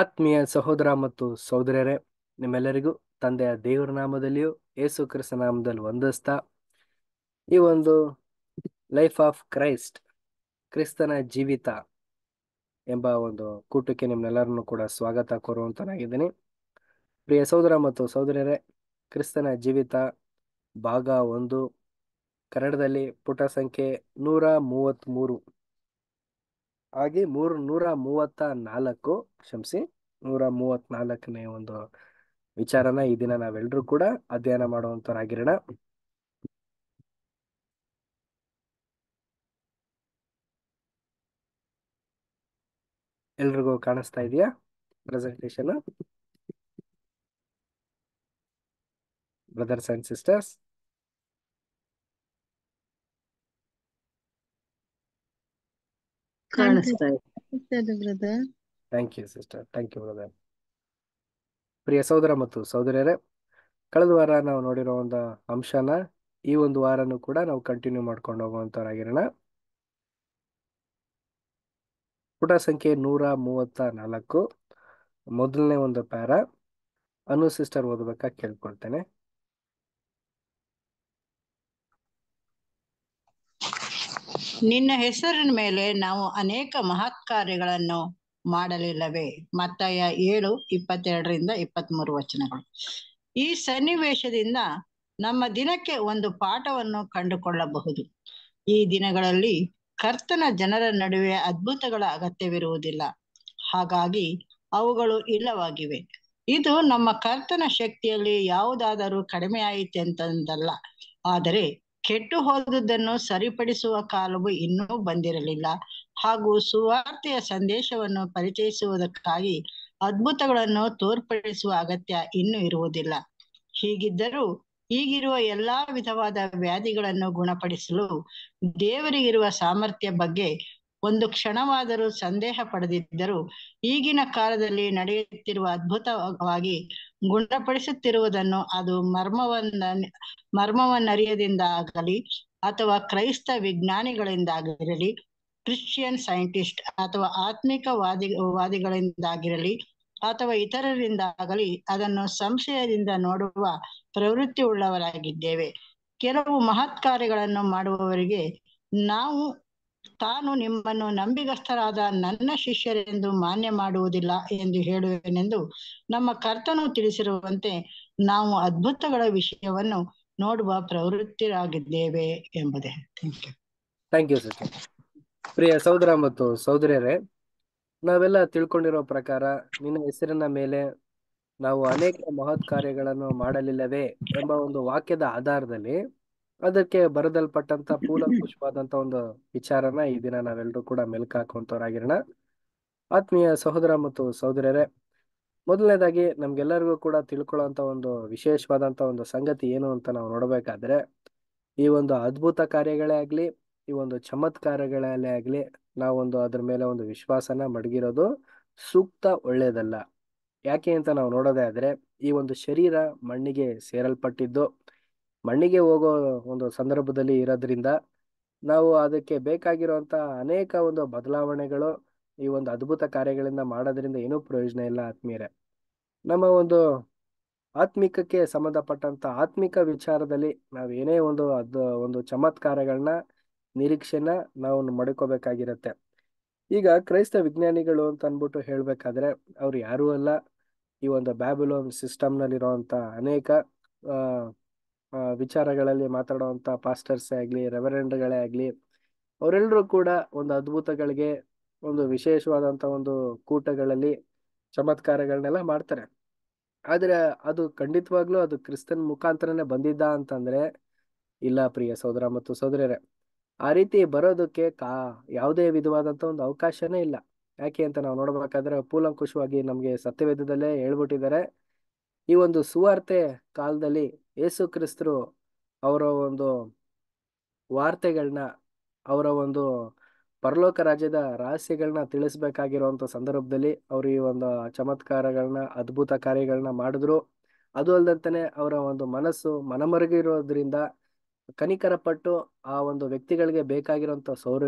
ಆತ್ಮೀಯ ಸಹೋದರ ಮತ್ತು ಸಹೋದರರೇ ನಿಮ್ಮೆಲ್ಲರಿಗೂ ತಂದೆಯ ದೇವರ ನಾಮದಲ್ಲಿಯೂ ಯೇಸು ಕ್ರಿಸ್ತ ನಾಮದಲ್ಲಿ ಒಂದಸ್ತ ಈ ಒಂದು ಲೈಫ್ ಆಫ್ ಕ್ರೈಸ್ಟ್ ಕ್ರಿಸ್ತನ ಜೀವಿತ ಎಂಬ ಒಂದು ಕೂಟಕ್ಕೆ ನಿಮ್ಮೆಲ್ಲರನ್ನು ಕೂಡ ಸ್ವಾಗತ ಕೋರುವಂತನಾಗಿದ್ದೀನಿ ಪ್ರಿಯ ಸಹೋದರ ಮತ್ತು ಸಹೋದರರೇ ಕ್ರಿಸ್ತನ ಜೀವಿತ ಭಾಗ ಒಂದು ಕನ್ನಡದಲ್ಲಿ ಪುಟ ಸಂಖ್ಯೆ ನೂರ ಮೂವತ್ತ್ಮೂರು ಹಾಗೆ ಮೂರ್ ನೂರ ಮೂವತ್ತ ನಾಲ್ಕು ಕ್ಷಮಿಸಿ ನೂರ ನಾಲ್ಕನೇ ಒಂದು ವಿಚಾರನ ಈ ದಿನ ನಾವೆಲ್ಲರೂ ಕೂಡ ಅಧ್ಯಯನ ಮಾಡುವಂತವರಾಗಿರೋಣ ಎಲ್ರಿಗೂ ಕಾಣಿಸ್ತಾ ಇದೆಯಾ presentation brothers and sisters sister thank you ಪ್ರಿಯ ಸಹೋದರ ಮತ್ತು ಸಹೋದರಿಯರೇ ಕಳೆದ ವಾರ ನಾವು ನೋಡಿರೋ ಒಂದು ಅಂಶನ ಈ ಒಂದು ವಾರನೂ ಕೂಡ ನಾವು ಕಂಟಿನ್ಯೂ ಮಾಡ್ಕೊಂಡು ಹೋಗುವಂತವರಾಗಿರೋಣ ಪುಟ ಸಂಖ್ಯೆ ನೂರ ಮೂವತ್ತ ನಾಲ್ಕು ಮೊದಲನೇ ಒಂದು ಪ್ಯಾರ ಅನು ಸಿಸ್ಟರ್ ಓದಬೇಕಾಗಿ ಕೇಳ್ಕೊಳ್ತೇನೆ ನಿನ್ನ ಹೆಸರಿನ ಮೇಲೆ ನಾವು ಅನೇಕ ಮಹತ್ ಕಾರ್ಯಗಳನ್ನು ಮಾಡಲಿಲ್ಲವೇ ಮತ್ತಾಯ ಏಳು ಇಪ್ಪತ್ತೆರಡರಿಂದ ಇಪ್ಪತ್ತ್ ಮೂರು ವಚನಗಳು ಈ ಸನ್ನಿವೇಶದಿಂದ ನಮ್ಮ ದಿನಕ್ಕೆ ಒಂದು ಪಾಠವನ್ನು ಕಂಡುಕೊಳ್ಳಬಹುದು ಈ ದಿನಗಳಲ್ಲಿ ಕರ್ತನ ಜನರ ನಡುವೆ ಅದ್ಭುತಗಳ ಅಗತ್ಯವಿರುವುದಿಲ್ಲ ಹಾಗಾಗಿ ಅವುಗಳು ಇಲ್ಲವಾಗಿವೆ ಇದು ನಮ್ಮ ಕರ್ತನ ಶಕ್ತಿಯಲ್ಲಿ ಯಾವುದಾದರೂ ಕಡಿಮೆಯಾಯಿತೆ ಅಂತಂದಲ್ಲ ಆದರೆ ಕೆಟ್ಟು ಹೋದುದನ್ನು ಸರಿಪಡಿಸುವ ಕಾಲವು ಇನ್ನೂ ಬಂದಿರಲಿಲ್ಲ ಹಾಗೂ ಸುವಾರ್ತೆಯ ಸಂದೇಶವನ್ನು ಪರಿಚಯಿಸುವುದಕ್ಕಾಗಿ ಅದ್ಭುತಗಳನ್ನು ತೋರ್ಪಡಿಸುವ ಅಗತ್ಯ ಇನ್ನೂ ಇರುವುದಿಲ್ಲ ಹೀಗಿದ್ದರೂ ಈಗಿರುವ ಎಲ್ಲಾ ವಿಧವಾದ ವ್ಯಾಧಿಗಳನ್ನು ಗುಣಪಡಿಸಲು ದೇವರಿಗಿರುವ ಸಾಮರ್ಥ್ಯ ಬಗ್ಗೆ ಒಂದು ಕ್ಷಣವಾದರೂ ಸಂದೇಹ ಪಡೆದಿದ್ದರೂ ಈಗಿನ ಕಾಲದಲ್ಲಿ ನಡೆಯುತ್ತಿರುವ ಅದ್ಭುತವಾಗಿ ಗುಣಪಡಿಸುತ್ತಿರುವುದನ್ನು ಅದು ಮರ್ಮವನ್ನ ಆಗಲಿ ಅಥವಾ ಕ್ರೈಸ್ತ ವಿಜ್ಞಾನಿಗಳಿಂದಾಗಿರಲಿ ಕ್ರಿಶ್ಚಿಯನ್ ಸೈಂಟಿಸ್ಟ್ ಅಥವಾ ಆತ್ಮಿಕ ವಾದಿ ವಾದಿಗಳಿಂದಾಗಿರಲಿ ಅಥವಾ ಇತರರಿಂದಾಗಲಿ ಅದನ್ನು ಸಂಶಯದಿಂದ ನೋಡುವ ಪ್ರವೃತ್ತಿ ಉಳ್ಳವರಾಗಿದ್ದೇವೆ ಕೆಲವು ಮಹತ್ ಕಾರ್ಯಗಳನ್ನು ಮಾಡುವವರಿಗೆ ನಾವು ತಾನು ನಿಮ್ಮನ್ನು ನಂಬಿಗಸ್ಥರಾದ ನನ್ನ ಶಿಷ್ಯರೆಂದು ಮಾನ್ಯ ಮಾಡುವುದಿಲ್ಲ ಎಂದು ಹೇಳುವೆನೆಂದು ನಮ್ಮ ಕರ್ತನು ತಿಳಿಸಿರುವಂತೆ ನಾವು ಅದ್ಭುತಗಳ ವಿಷಯವನ್ನು ನೋಡುವ ಪ್ರವೃತ್ತಿರಾಗಿದ್ದೇವೆ ಎಂಬುದೇ thank you thank you sir ಪ್ರಿಯ ಸಹೋದರ ಮತ್ತು ಸಹೋದರಿಯರೇ ನಾವೆಲ್ಲ ತಿಳ್ಕೊಂಡಿರೋ ಪ್ರಕಾರ ನಿನ್ನ ಹೆಸರಿನ ಮೇಲೆ ನಾವು ಅನೇಕ ಮಹತ್ ಕಾರ್ಯಗಳನ್ನು ಮಾಡಲಿಲ್ಲವೇ ಎಂಬ ಒಂದು ವಾಕ್ಯದ ಆಧಾರದಲ್ಲಿ ಅದಕ್ಕೆ ಬರದಲ್ಪಟ್ಟಂತ ಪೂಲ ಒಂದು ವಿಚಾರನ ಈ ದಿನ ನಾವೆಲ್ಲರೂ ಕೂಡ ಮೆಲುಕು ಹಾಕುವಂತವರಾಗಿರೋಣ ಆತ್ಮೀಯ ಸಹೋದರ ಮತ್ತು ಸಹೋದರರೇ ಮೊದಲನೇದಾಗಿ ನಮ್ಗೆಲ್ಲರಿಗೂ ಕೂಡ ತಿಳ್ಕೊಳ್ಳೋಂಥ ಒಂದು ವಿಶೇಷವಾದಂತ ಒಂದು ಸಂಗತಿ ಏನು ಅಂತ ನಾವು ನೋಡ್ಬೇಕಾದ್ರೆ ಈ ಒಂದು ಅದ್ಭುತ ಕಾರ್ಯಗಳೇ ಆಗ್ಲಿ ಈ ಒಂದು ಚಮತ್ಕಾರಗಳಲ್ಲೇ ಆಗ್ಲಿ ನಾವೊಂದು ಅದ್ರ ಮೇಲೆ ಒಂದು ವಿಶ್ವಾಸನ ಮಡಗಿರೋದು ಸೂಕ್ತ ಒಳ್ಳೇದಲ್ಲ ಯಾಕೆ ಅಂತ ನಾವು ನೋಡೋದೇ ಆದ್ರೆ ಈ ಒಂದು ಶರೀರ ಮಣ್ಣಿಗೆ ಸೇರಲ್ಪಟ್ಟಿದ್ದು ಮಣ್ಣಿಗೆ ಹೋಗೋ ಒಂದು ಸಂದರ್ಭದಲ್ಲಿ ಇರೋದ್ರಿಂದ ನಾವು ಅದಕ್ಕೆ ಬೇಕಾಗಿರೋವಂಥ ಅನೇಕ ಒಂದು ಬದಲಾವಣೆಗಳು ಈ ಒಂದು ಅದ್ಭುತ ಕಾರ್ಯಗಳಿಂದ ಮಾಡೋದ್ರಿಂದ ಏನೂ ಪ್ರಯೋಜನ ಇಲ್ಲ ಆತ್ಮೀಯರೇ ನಮ್ಮ ಒಂದು ಆತ್ಮಿಕಕ್ಕೆ ಸಂಬಂಧಪಟ್ಟಂಥ ಆತ್ಮಿಕ ವಿಚಾರದಲ್ಲಿ ನಾವು ಏನೇ ಒಂದು ಅದು ಒಂದು ಚಮತ್ಕಾರಗಳನ್ನ ನಿರೀಕ್ಷೆನ ನಾವು ಮಡ್ಕೋಬೇಕಾಗಿರುತ್ತೆ ಈಗ ಕ್ರೈಸ್ತ ವಿಜ್ಞಾನಿಗಳು ಅಂತ ಅಂದ್ಬಿಟ್ಟು ಹೇಳಬೇಕಾದ್ರೆ ಅವ್ರು ಯಾರೂ ಅಲ್ಲ ಈ ಒಂದು ಬ್ಯಾಬಿಲೋನ್ ಸಿಸ್ಟಮ್ನಲ್ಲಿರುವಂಥ ಅನೇಕ ವಿಚಾರಗಳಲ್ಲಿ ಮಾತಾಡುವಂಥ ಪಾಸ್ಟರ್ಸೇ ಆಗಲಿ ರೆವರೆಂಡ್ಗಳೇ ಆಗಲಿ ಅವರೆಲ್ಲರೂ ಕೂಡ ಒಂದು ಅದ್ಭುತಗಳಿಗೆ ಒಂದು ವಿಶೇಷವಾದಂಥ ಒಂದು ಕೂಟಗಳಲ್ಲಿ ಚಮತ್ಕಾರಗಳನ್ನೆಲ್ಲ ಮಾಡ್ತಾರೆ ಆದರೆ ಅದು ಖಂಡಿತವಾಗ್ಲೂ ಅದು ಕ್ರಿಸ್ತನ್ ಮುಖಾಂತರನೇ ಬಂದಿದ್ದ ಅಂತಂದರೆ ಇಲ್ಲ ಪ್ರಿಯ ಸೋದರ ಮತ್ತು ಸೋದರರೇ ಆ ರೀತಿ ಬರೋದಕ್ಕೆ ಕಾ ಯಾವುದೇ ವಿಧವಾದಂಥ ಒಂದು ಅವಕಾಶನೇ ಇಲ್ಲ ಯಾಕೆ ಅಂತ ನಾವು ನೋಡಬೇಕಾದ್ರೆ ಪೂಲಂಕುಷವಾಗಿ ನಮಗೆ ಸತ್ಯವೇದದಲ್ಲೇ ಹೇಳ್ಬಿಟ್ಟಿದ್ದಾರೆ ಈ ಒಂದು ಸುವಾರ್ತೆ ಕಾಲದಲ್ಲಿ ಯೇಸು ಕ್ರಿಸ್ತರು ಅವರ ಒಂದು ವಾರ್ತೆಗಳನ್ನ ಅವರ ಒಂದು ಪರಲೋಕ ರಾಜ್ಯದ ರಹಸ್ಯಗಳನ್ನ ತಿಳಿಸ್ಬೇಕಾಗಿರುವಂಥ ಸಂದರ್ಭದಲ್ಲಿ ಅವರು ಈ ಒಂದು ಚಮತ್ಕಾರಗಳನ್ನ ಅದ್ಭುತ ಕಾರ್ಯಗಳನ್ನ ಮಾಡಿದ್ರು ಅದು ಅಲ್ಲದಂತೆ ಅವರ ಒಂದು ಮನಸ್ಸು ಮನಮರಗಿರೋದ್ರಿಂದ ಕನಿಕರ ಪಟ್ಟು ಆ ಒಂದು ವ್ಯಕ್ತಿಗಳಿಗೆ ಬೇಕಾಗಿರುವಂಥ ಸೌರ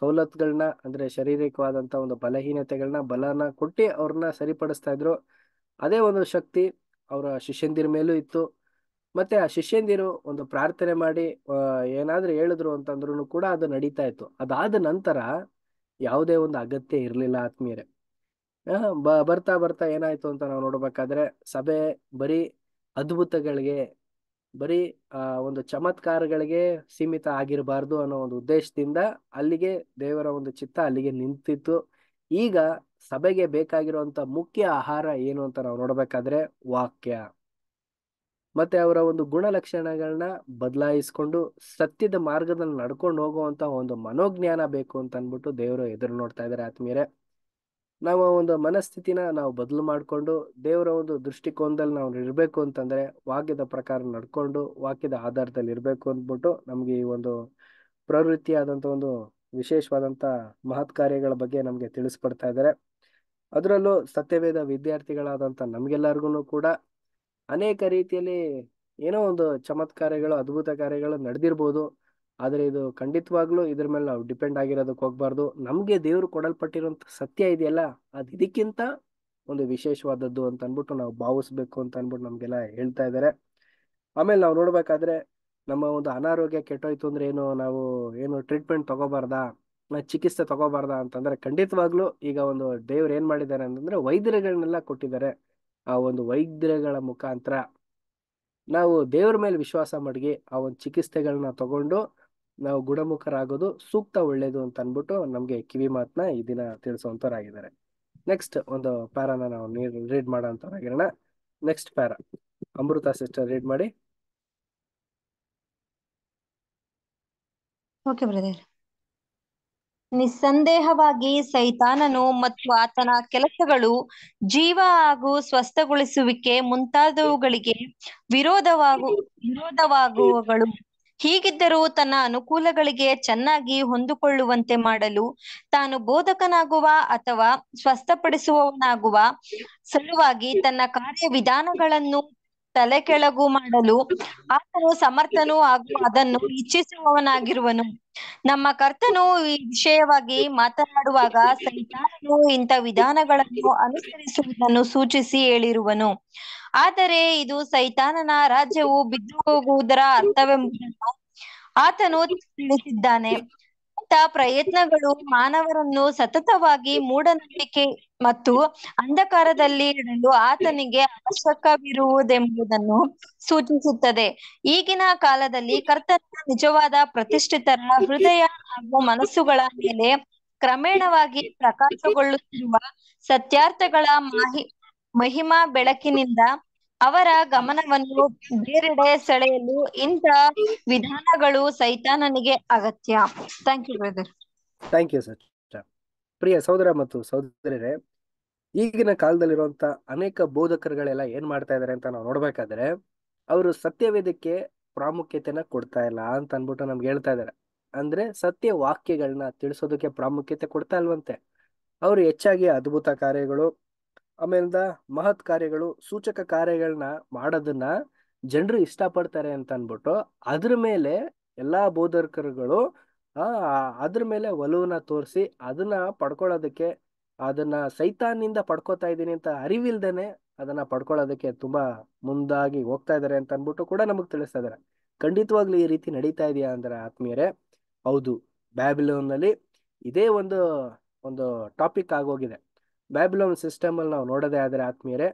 ಸವಲತ್ತುಗಳನ್ನ ಅಂದ್ರೆ ಶಾರೀರಿಕವಾದಂಥ ಒಂದು ಬಲಹೀನತೆಗಳನ್ನ ಬಲನ ಕೊಟ್ಟು ಅವ್ರನ್ನ ಸರಿಪಡಿಸ್ತಾ ಇದ್ರು ಅದೇ ಒಂದು ಶಕ್ತಿ ಅವರ ಶಿಷ್ಯಂದಿರ ಮೇಲೂ ಇತ್ತು ಮತ್ತೆ ಆ ಶಿಷ್ಯಂದಿರು ಒಂದು ಪ್ರಾರ್ಥನೆ ಮಾಡಿ ಏನಾದ್ರೂ ಹೇಳಿದ್ರು ಅಂತಂದ್ರು ಕೂಡ ಅದು ನಡೀತಾ ಇತ್ತು ಅದಾದ ನಂತರ ಯಾವುದೇ ಒಂದು ಅಗತ್ಯ ಇರಲಿಲ್ಲ ಆತ್ಮೀಯರೇ ಬ ಬರ್ತಾ ಬರ್ತಾ ಏನಾಯ್ತು ಅಂತ ನಾವು ನೋಡ್ಬೇಕಾದ್ರೆ ಸಭೆ ಬರೀ ಅದ್ಭುತಗಳಿಗೆ ಬರೀ ಆ ಒಂದು ಚಮತ್ಕಾರಗಳಿಗೆ ಸೀಮಿತ ಆಗಿರಬಾರ್ದು ಅನ್ನೋ ಒಂದು ಉದ್ದೇಶದಿಂದ ಅಲ್ಲಿಗೆ ದೇವರ ಒಂದು ಚಿತ್ತ ಅಲ್ಲಿಗೆ ನಿಂತಿತ್ತು ಈಗ ಸಭೆಗೆ ಬೇಕಾಗಿರುವಂತ ಮುಖ್ಯ ಆಹಾರ ಏನು ಅಂತ ನಾವು ನೋಡ್ಬೇಕಾದ್ರೆ ವಾಕ್ಯ ಮತ್ತೆ ಅವರ ಒಂದು ಗುಣಲಕ್ಷಣಗಳನ್ನ ಬದಲಾಯಿಸ್ಕೊಂಡು ಸತ್ಯದ ಮಾರ್ಗದಲ್ಲಿ ನಡ್ಕೊಂಡು ಹೋಗುವಂತ ಒಂದು ಮನೋಜ್ಞಾನ ಬೇಕು ಅಂತ ಅನ್ಬಿಟ್ಟು ದೇವರು ಎದುರು ನೋಡ್ತಾ ಇದ್ದಾರೆ ಆತ್ಮೀಯರೇ ನಾವು ಒಂದು ಮನಸ್ಥಿತಿನ ನಾವು ಬದಲು ಮಾಡಿಕೊಂಡು ದೇವರ ಒಂದು ದೃಷ್ಟಿಕೋನದಲ್ಲಿ ನಾವು ಇರಬೇಕು ಅಂತಂದ್ರೆ ವಾಕ್ಯದ ಪ್ರಕಾರ ನಡ್ಕೊಂಡು ವಾಕ್ಯದ ಆಧಾರದಲ್ಲಿ ಇರಬೇಕು ಅಂದ್ಬಿಟ್ಟು ನಮ್ಗೆ ಈ ಒಂದು ಪ್ರವೃತ್ತಿಯಾದಂತ ಒಂದು ವಿಶೇಷವಾದಂಥ ಮಹತ್ ಕಾರ್ಯಗಳ ಬಗ್ಗೆ ನಮಗೆ ತಿಳಿಸ್ಪಡ್ತಾ ಇದ್ದಾರೆ ಅದರಲ್ಲೂ ಸತ್ಯವೇದ ವಿದ್ಯಾರ್ಥಿಗಳಾದಂಥ ನಮ್ಗೆಲ್ಲರಿಗೂ ಕೂಡ ಅನೇಕ ರೀತಿಯಲ್ಲಿ ಏನೋ ಒಂದು ಚಮತ್ಕಾರಗಳು ಅದ್ಭುತ ಕಾರ್ಯಗಳು ನಡೆದಿರ್ಬೋದು ಆದರೆ ಇದು ಖಂಡಿತವಾಗ್ಲೂ ಇದ್ರ ಮೇಲೆ ನಾವು ಡಿಪೆಂಡ್ ಆಗಿರೋದಕ್ಕೆ ಹೋಗ್ಬಾರ್ದು ನಮಗೆ ದೇವರು ಕೊಡಲ್ಪಟ್ಟಿರುವಂಥ ಸತ್ಯ ಇದೆಯಲ್ಲ ಅದು ಇದಕ್ಕಿಂತ ಒಂದು ವಿಶೇಷವಾದದ್ದು ಅಂತ ಅಂದ್ಬಿಟ್ಟು ನಾವು ಭಾವಿಸ್ಬೇಕು ಅಂತ ಅಂದ್ಬಿಟ್ಟು ನಮಗೆಲ್ಲ ಹೇಳ್ತಾ ಇದ್ದಾರೆ ಆಮೇಲೆ ನಾವು ನೋಡ್ಬೇಕಾದ್ರೆ ನಮ್ಮ ಒಂದು ಅನಾರೋಗ್ಯ ಕೆಟ್ಟೋಯ್ತು ಅಂದ್ರೆ ಏನು ನಾವು ಏನು ಟ್ರೀಟ್ಮೆಂಟ್ ತಗೋಬಾರ್ದಾ ಚಿಕಿತ್ಸೆ ತಗೋಬಾರ್ದಾ ಅಂತಂದ್ರೆ ಖಂಡಿತವಾಗ್ಲೂ ಈಗ ಒಂದು ದೇವ್ರು ಏನ್ ಮಾಡಿದ್ದಾರೆ ಅಂತಂದ್ರೆ ವೈದ್ಯರುಗಳನ್ನೆಲ್ಲ ಕೊಟ್ಟಿದ್ದಾರೆ ಆ ಒಂದು ವೈದ್ಯರಗಳ ಮುಖಾಂತರ ನಾವು ದೇವರ ಮೇಲೆ ವಿಶ್ವಾಸ ಮಡಗಿ ಆ ಒಂದು ಚಿಕಿತ್ಸೆಗಳನ್ನ ತಗೊಂಡು ನಾವು ಗುಣಮುಖರಾಗೋದು ಸೂಕ್ತ ಒಳ್ಳೇದು ಅಂತ ಅನ್ಬಿಟ್ಟು ನಮ್ಗೆ ಕಿವಿ ಮಾತನ್ನ ಈ ದಿನ ತಿಳಿಸುವಂತವರಾಗಿದ್ದಾರೆ ನೆಕ್ಸ್ಟ್ ಒಂದು ಪ್ಯಾರಾನ ನಾವು ರೀಡ್ ಮಾಡೋಂಥವ್ರಾಗಿರೋಣ next para Amrutha sister read ಮಾಡಿ ಬ್ರದರ್ ನಿಸ್ಸಂದೇಹವಾಗಿ ಸೈತಾನನು ಮತ್ತು ಆತನ ಕೆಲಸಗಳು ಜೀವ ಹಾಗೂ ಸ್ವಸ್ಥಗೊಳಿಸುವಿಕೆ ಮುಂತಾದವುಗಳಿಗೆ ವಿರೋಧವಾಗು ವಿರೋಧವಾಗುವಗಳು ಹೀಗಿದ್ದರೂ ತನ್ನ ಅನುಕೂಲಗಳಿಗೆ ಚೆನ್ನಾಗಿ ಹೊಂದಿಕೊಳ್ಳುವಂತೆ ಮಾಡಲು ತಾನು ಬೋಧಕನಾಗುವ ಅಥವಾ ಸ್ವಸ್ಥಪಡಿಸುವವನಾಗುವ ಸಲುವಾಗಿ ತನ್ನ ಕಾರ್ಯವಿಧಾನಗಳನ್ನು ತಲೆ ಕೆಳಗು ಮಾಡಲು ಆತನು ಸಮರ್ಥನು ಹಾಗೂ ಅದನ್ನು ಇಚ್ಛಿಸುವವನಾಗಿರುವನು ನಮ್ಮ ಕರ್ತನು ಈ ವಿಷಯವಾಗಿ ಮಾತನಾಡುವಾಗ ಸೈತಾನನು ಇಂಥ ವಿಧಾನಗಳನ್ನು ಅನುಸರಿಸುವುದನ್ನು ಸೂಚಿಸಿ ಹೇಳಿರುವನು ಆದರೆ ಇದು ಸೈತಾನನ ರಾಜ್ಯವು ಬಿದ್ದು ಹೋಗುವುದರ ಅರ್ಥವೆಂಬುದನ್ನು ಆತನು ತಿಳಿಸಿದ್ದಾನೆ ಪ್ರಯತ್ನಗಳು ಮಾನವರನ್ನು ಸತತವಾಗಿ ಮೂಢನಂಬಿಕೆ ಮತ್ತು ಅಂಧಕಾರದಲ್ಲಿ ಇಡಲು ಆತನಿಗೆ ಅವಶ್ಯಕವಿರುವುದೆಂಬುದನ್ನು ಸೂಚಿಸುತ್ತದೆ ಈಗಿನ ಕಾಲದಲ್ಲಿ ಕರ್ತನ ನಿಜವಾದ ಪ್ರತಿಷ್ಠಿತರ ಹೃದಯ ಹಾಗೂ ಮನಸ್ಸುಗಳ ಮೇಲೆ ಕ್ರಮೇಣವಾಗಿ ಪ್ರಕಾಶಗೊಳ್ಳುತ್ತಿರುವ ಸತ್ಯಾರ್ಥಗಳ ಮಾಹಿ ಮಹಿಮಾ ಬೆಳಕಿನಿಂದ ಅವರ ಗಮನವನ್ನು ಬೇರೆಡೆ ಸೆಳೆಯಲು ಇಂತ ವಿಧಾನಗಳು ಸೈತಾನನಿಗೆ ಅಗತ್ಯ thank you brother thank you sir ಪ್ರಿಯ ಸಹೋದರ ಮತ್ತು ಸಹೋದರರೇ ಈಗಿನ ಕಾಲದಲ್ಲಿರುವಂತ ಅನೇಕ ಬೋಧಕರುಗಳೆಲ್ಲ ಏನ್ ಮಾಡ್ತಾ ಇದಾರೆ ಅಂತ ನಾವು ನೋಡ್ಬೇಕಾದ್ರೆ ಅವರು ಸತ್ಯವೇದಕ್ಕೆ ಪ್ರಾಮುಖ್ಯತೆನ ಕೊಡ್ತಾ ಇಲ್ಲ ಅಂತ ಅನ್ಬಿಟ್ಟು ನಮ್ಗೆ ಹೇಳ್ತಾ ಇದಾರೆ ಅಂದ್ರೆ ಸತ್ಯ ವಾಕ್ಯಗಳನ್ನ ತಿಳಿಸೋದಕ್ಕೆ ಪ್ರಾಮುಖ್ಯತೆ ಕೊಡ್ತಾ ಇಲ್ವಂತೆ ಅವರು ಹೆಚ್ಚಾಗಿ ಅದ್ಭುತ ಕಾರ್ಯಗಳು ಆಮೇಲಿಂದ ಮಹತ್ ಕಾರ್ಯಗಳು ಸೂಚಕ ಕಾರ್ಯಗಳನ್ನ ಮಾಡೋದನ್ನ ಜನರು ಇಷ್ಟಪಡ್ತಾರೆ ಅಂತ ಅಂದ್ಬಿಟ್ಟು ಅದ್ರ ಮೇಲೆ ಎಲ್ಲಾ ಬೋಧಕರುಗಳು ಅದ್ರ ಮೇಲೆ ಒಲುವನ್ನ ತೋರಿಸಿ ಅದನ್ನ ಪಡ್ಕೊಳ್ಳೋದಕ್ಕೆ ಅದನ್ನ ಸೈತಾನಿಂದ ಪಡ್ಕೋತಾ ಇದ್ದೀನಿ ಅಂತ ಅರಿವಿಲ್ದೇನೆ ಅದನ್ನ ಪಡ್ಕೊಳ್ಳೋದಕ್ಕೆ ತುಂಬಾ ಮುಂದಾಗಿ ಹೋಗ್ತಾ ಇದ್ದಾರೆ ಅಂತ ಅಂದ್ಬಿಟ್ಟು ಕೂಡ ನಮಗೆ ತಿಳಿಸ್ತಾ ಇದಾರೆ ಖಂಡಿತವಾಗ್ಲೂ ಈ ರೀತಿ ನಡೀತಾ ಇದೆಯಾ ಅಂದ್ರೆ ಆತ್ಮೀಯರೇ ಹೌದು ಬ್ಯಾಬಿಲೋನ್ ನಲ್ಲಿ ಇದೇ ಒಂದು ಒಂದು ಟಾಪಿಕ್ ಆಗೋಗಿದೆ ಬ್ಯಾಬಿಲೋನ್ ಸಿಸ್ಟಮ್ ನಾವು ನೋಡೋದೇ ಆದರೆ ಆತ್ಮೀಯರೇ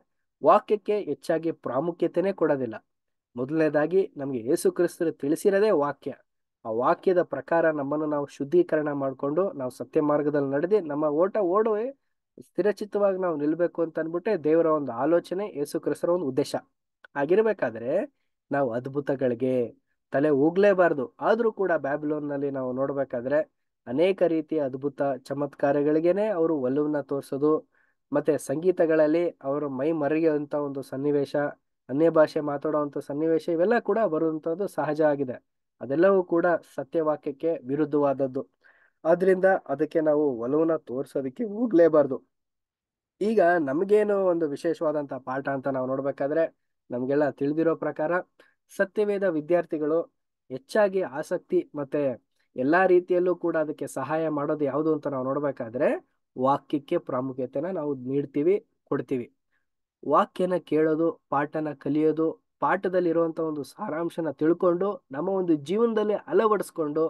ವಾಕ್ಯಕ್ಕೆ ಹೆಚ್ಚಾಗಿ ಪ್ರಾಮುಖ್ಯತೆನೇ ಕೊಡೋದಿಲ್ಲ ಮೊದಲನೇದಾಗಿ ನಮಗೆ ಯೇಸು ಕ್ರಿಸ್ತರು ತಿಳಿಸಿರೋದೇ ವಾಕ್ಯ ಆ ವಾಕ್ಯದ ಪ್ರಕಾರ ನಮ್ಮನ್ನು ನಾವು ಶುದ್ಧೀಕರಣ ಮಾಡಿಕೊಂಡು ನಾವು ಸತ್ಯ ಮಾರ್ಗದಲ್ಲಿ ನಡೆದು ನಮ್ಮ ಓಟ ಓಡುವೆ ಸ್ಥಿರಚಿತವಾಗಿ ನಾವು ನಿಲ್ಬೇಕು ಅಂತ ಅಂದ್ಬಿಟ್ಟೆ ದೇವರ ಒಂದು ಆಲೋಚನೆ ಯೇಸು ಕ್ರಿಸ್ತರ ಒಂದು ಉದ್ದೇಶ ಆಗಿರ್ಬೇಕಾದ್ರೆ ನಾವು ಅದ್ಭುತಗಳಿಗೆ ತಲೆ ಹೋಗ್ಲೇಬಾರ್ದು ಆದರೂ ಕೂಡ ಬ್ಯಾಬಿಲೋನ್ನಲ್ಲಿ ನಾವು ನೋಡ್ಬೇಕಾದ್ರೆ ಅನೇಕ ರೀತಿಯ ಅದ್ಭುತ ಚಮತ್ಕಾರಗಳಿಗೆನೆ ಅವರು ಒಲವನ್ನ ತೋರಿಸೋದು ಮತ್ತೆ ಸಂಗೀತಗಳಲ್ಲಿ ಅವರು ಮೈ ಮರೆಯುವಂಥ ಒಂದು ಸನ್ನಿವೇಶ ಅನ್ಯ ಭಾಷೆ ಮಾತಾಡುವಂತ ಸನ್ನಿವೇಶ ಇವೆಲ್ಲ ಕೂಡ ಬರುವಂಥದ್ದು ಸಹಜ ಆಗಿದೆ ಅದೆಲ್ಲವೂ ಕೂಡ ಸತ್ಯವಾಕ್ಯಕ್ಕೆ ವಿರುದ್ಧವಾದದ್ದು ಆದ್ರಿಂದ ಅದಕ್ಕೆ ನಾವು ಒಲವನ್ನ ತೋರಿಸೋದಕ್ಕೆ ಹೋಗ್ಲೇಬಾರ್ದು ಈಗ ನಮಗೇನು ಒಂದು ವಿಶೇಷವಾದಂತ ಪಾಠ ಅಂತ ನಾವು ನೋಡ್ಬೇಕಾದ್ರೆ ನಮ್ಗೆಲ್ಲ ತಿಳಿದಿರೋ ಪ್ರಕಾರ ಸತ್ಯವೇದ ವಿದ್ಯಾರ್ಥಿಗಳು ಹೆಚ್ಚಾಗಿ ಆಸಕ್ತಿ ಮತ್ತೆ ಎಲ್ಲಾ ರೀತಿಯಲ್ಲೂ ಕೂಡ ಅದಕ್ಕೆ ಸಹಾಯ ಮಾಡೋದು ಯಾವುದು ಅಂತ ನಾವು ನೋಡ್ಬೇಕಾದ್ರೆ ವಾಕ್ಯಕ್ಕೆ ಪ್ರಾಮುಖ್ಯತೆನ ನಾವು ನೀಡ್ತೀವಿ ಕೊಡ್ತೀವಿ ವಾಕ್ಯನ ಕೇಳೋದು ಪಾಠನ ಕಲಿಯೋದು ಪಾಠದಲ್ಲಿರುವಂಥ ಒಂದು ಸಾರಾಂಶನ ತಿಳ್ಕೊಂಡು ನಮ್ಮ ಒಂದು ಜೀವನದಲ್ಲಿ ಅಳವಡಿಸ್ಕೊಂಡು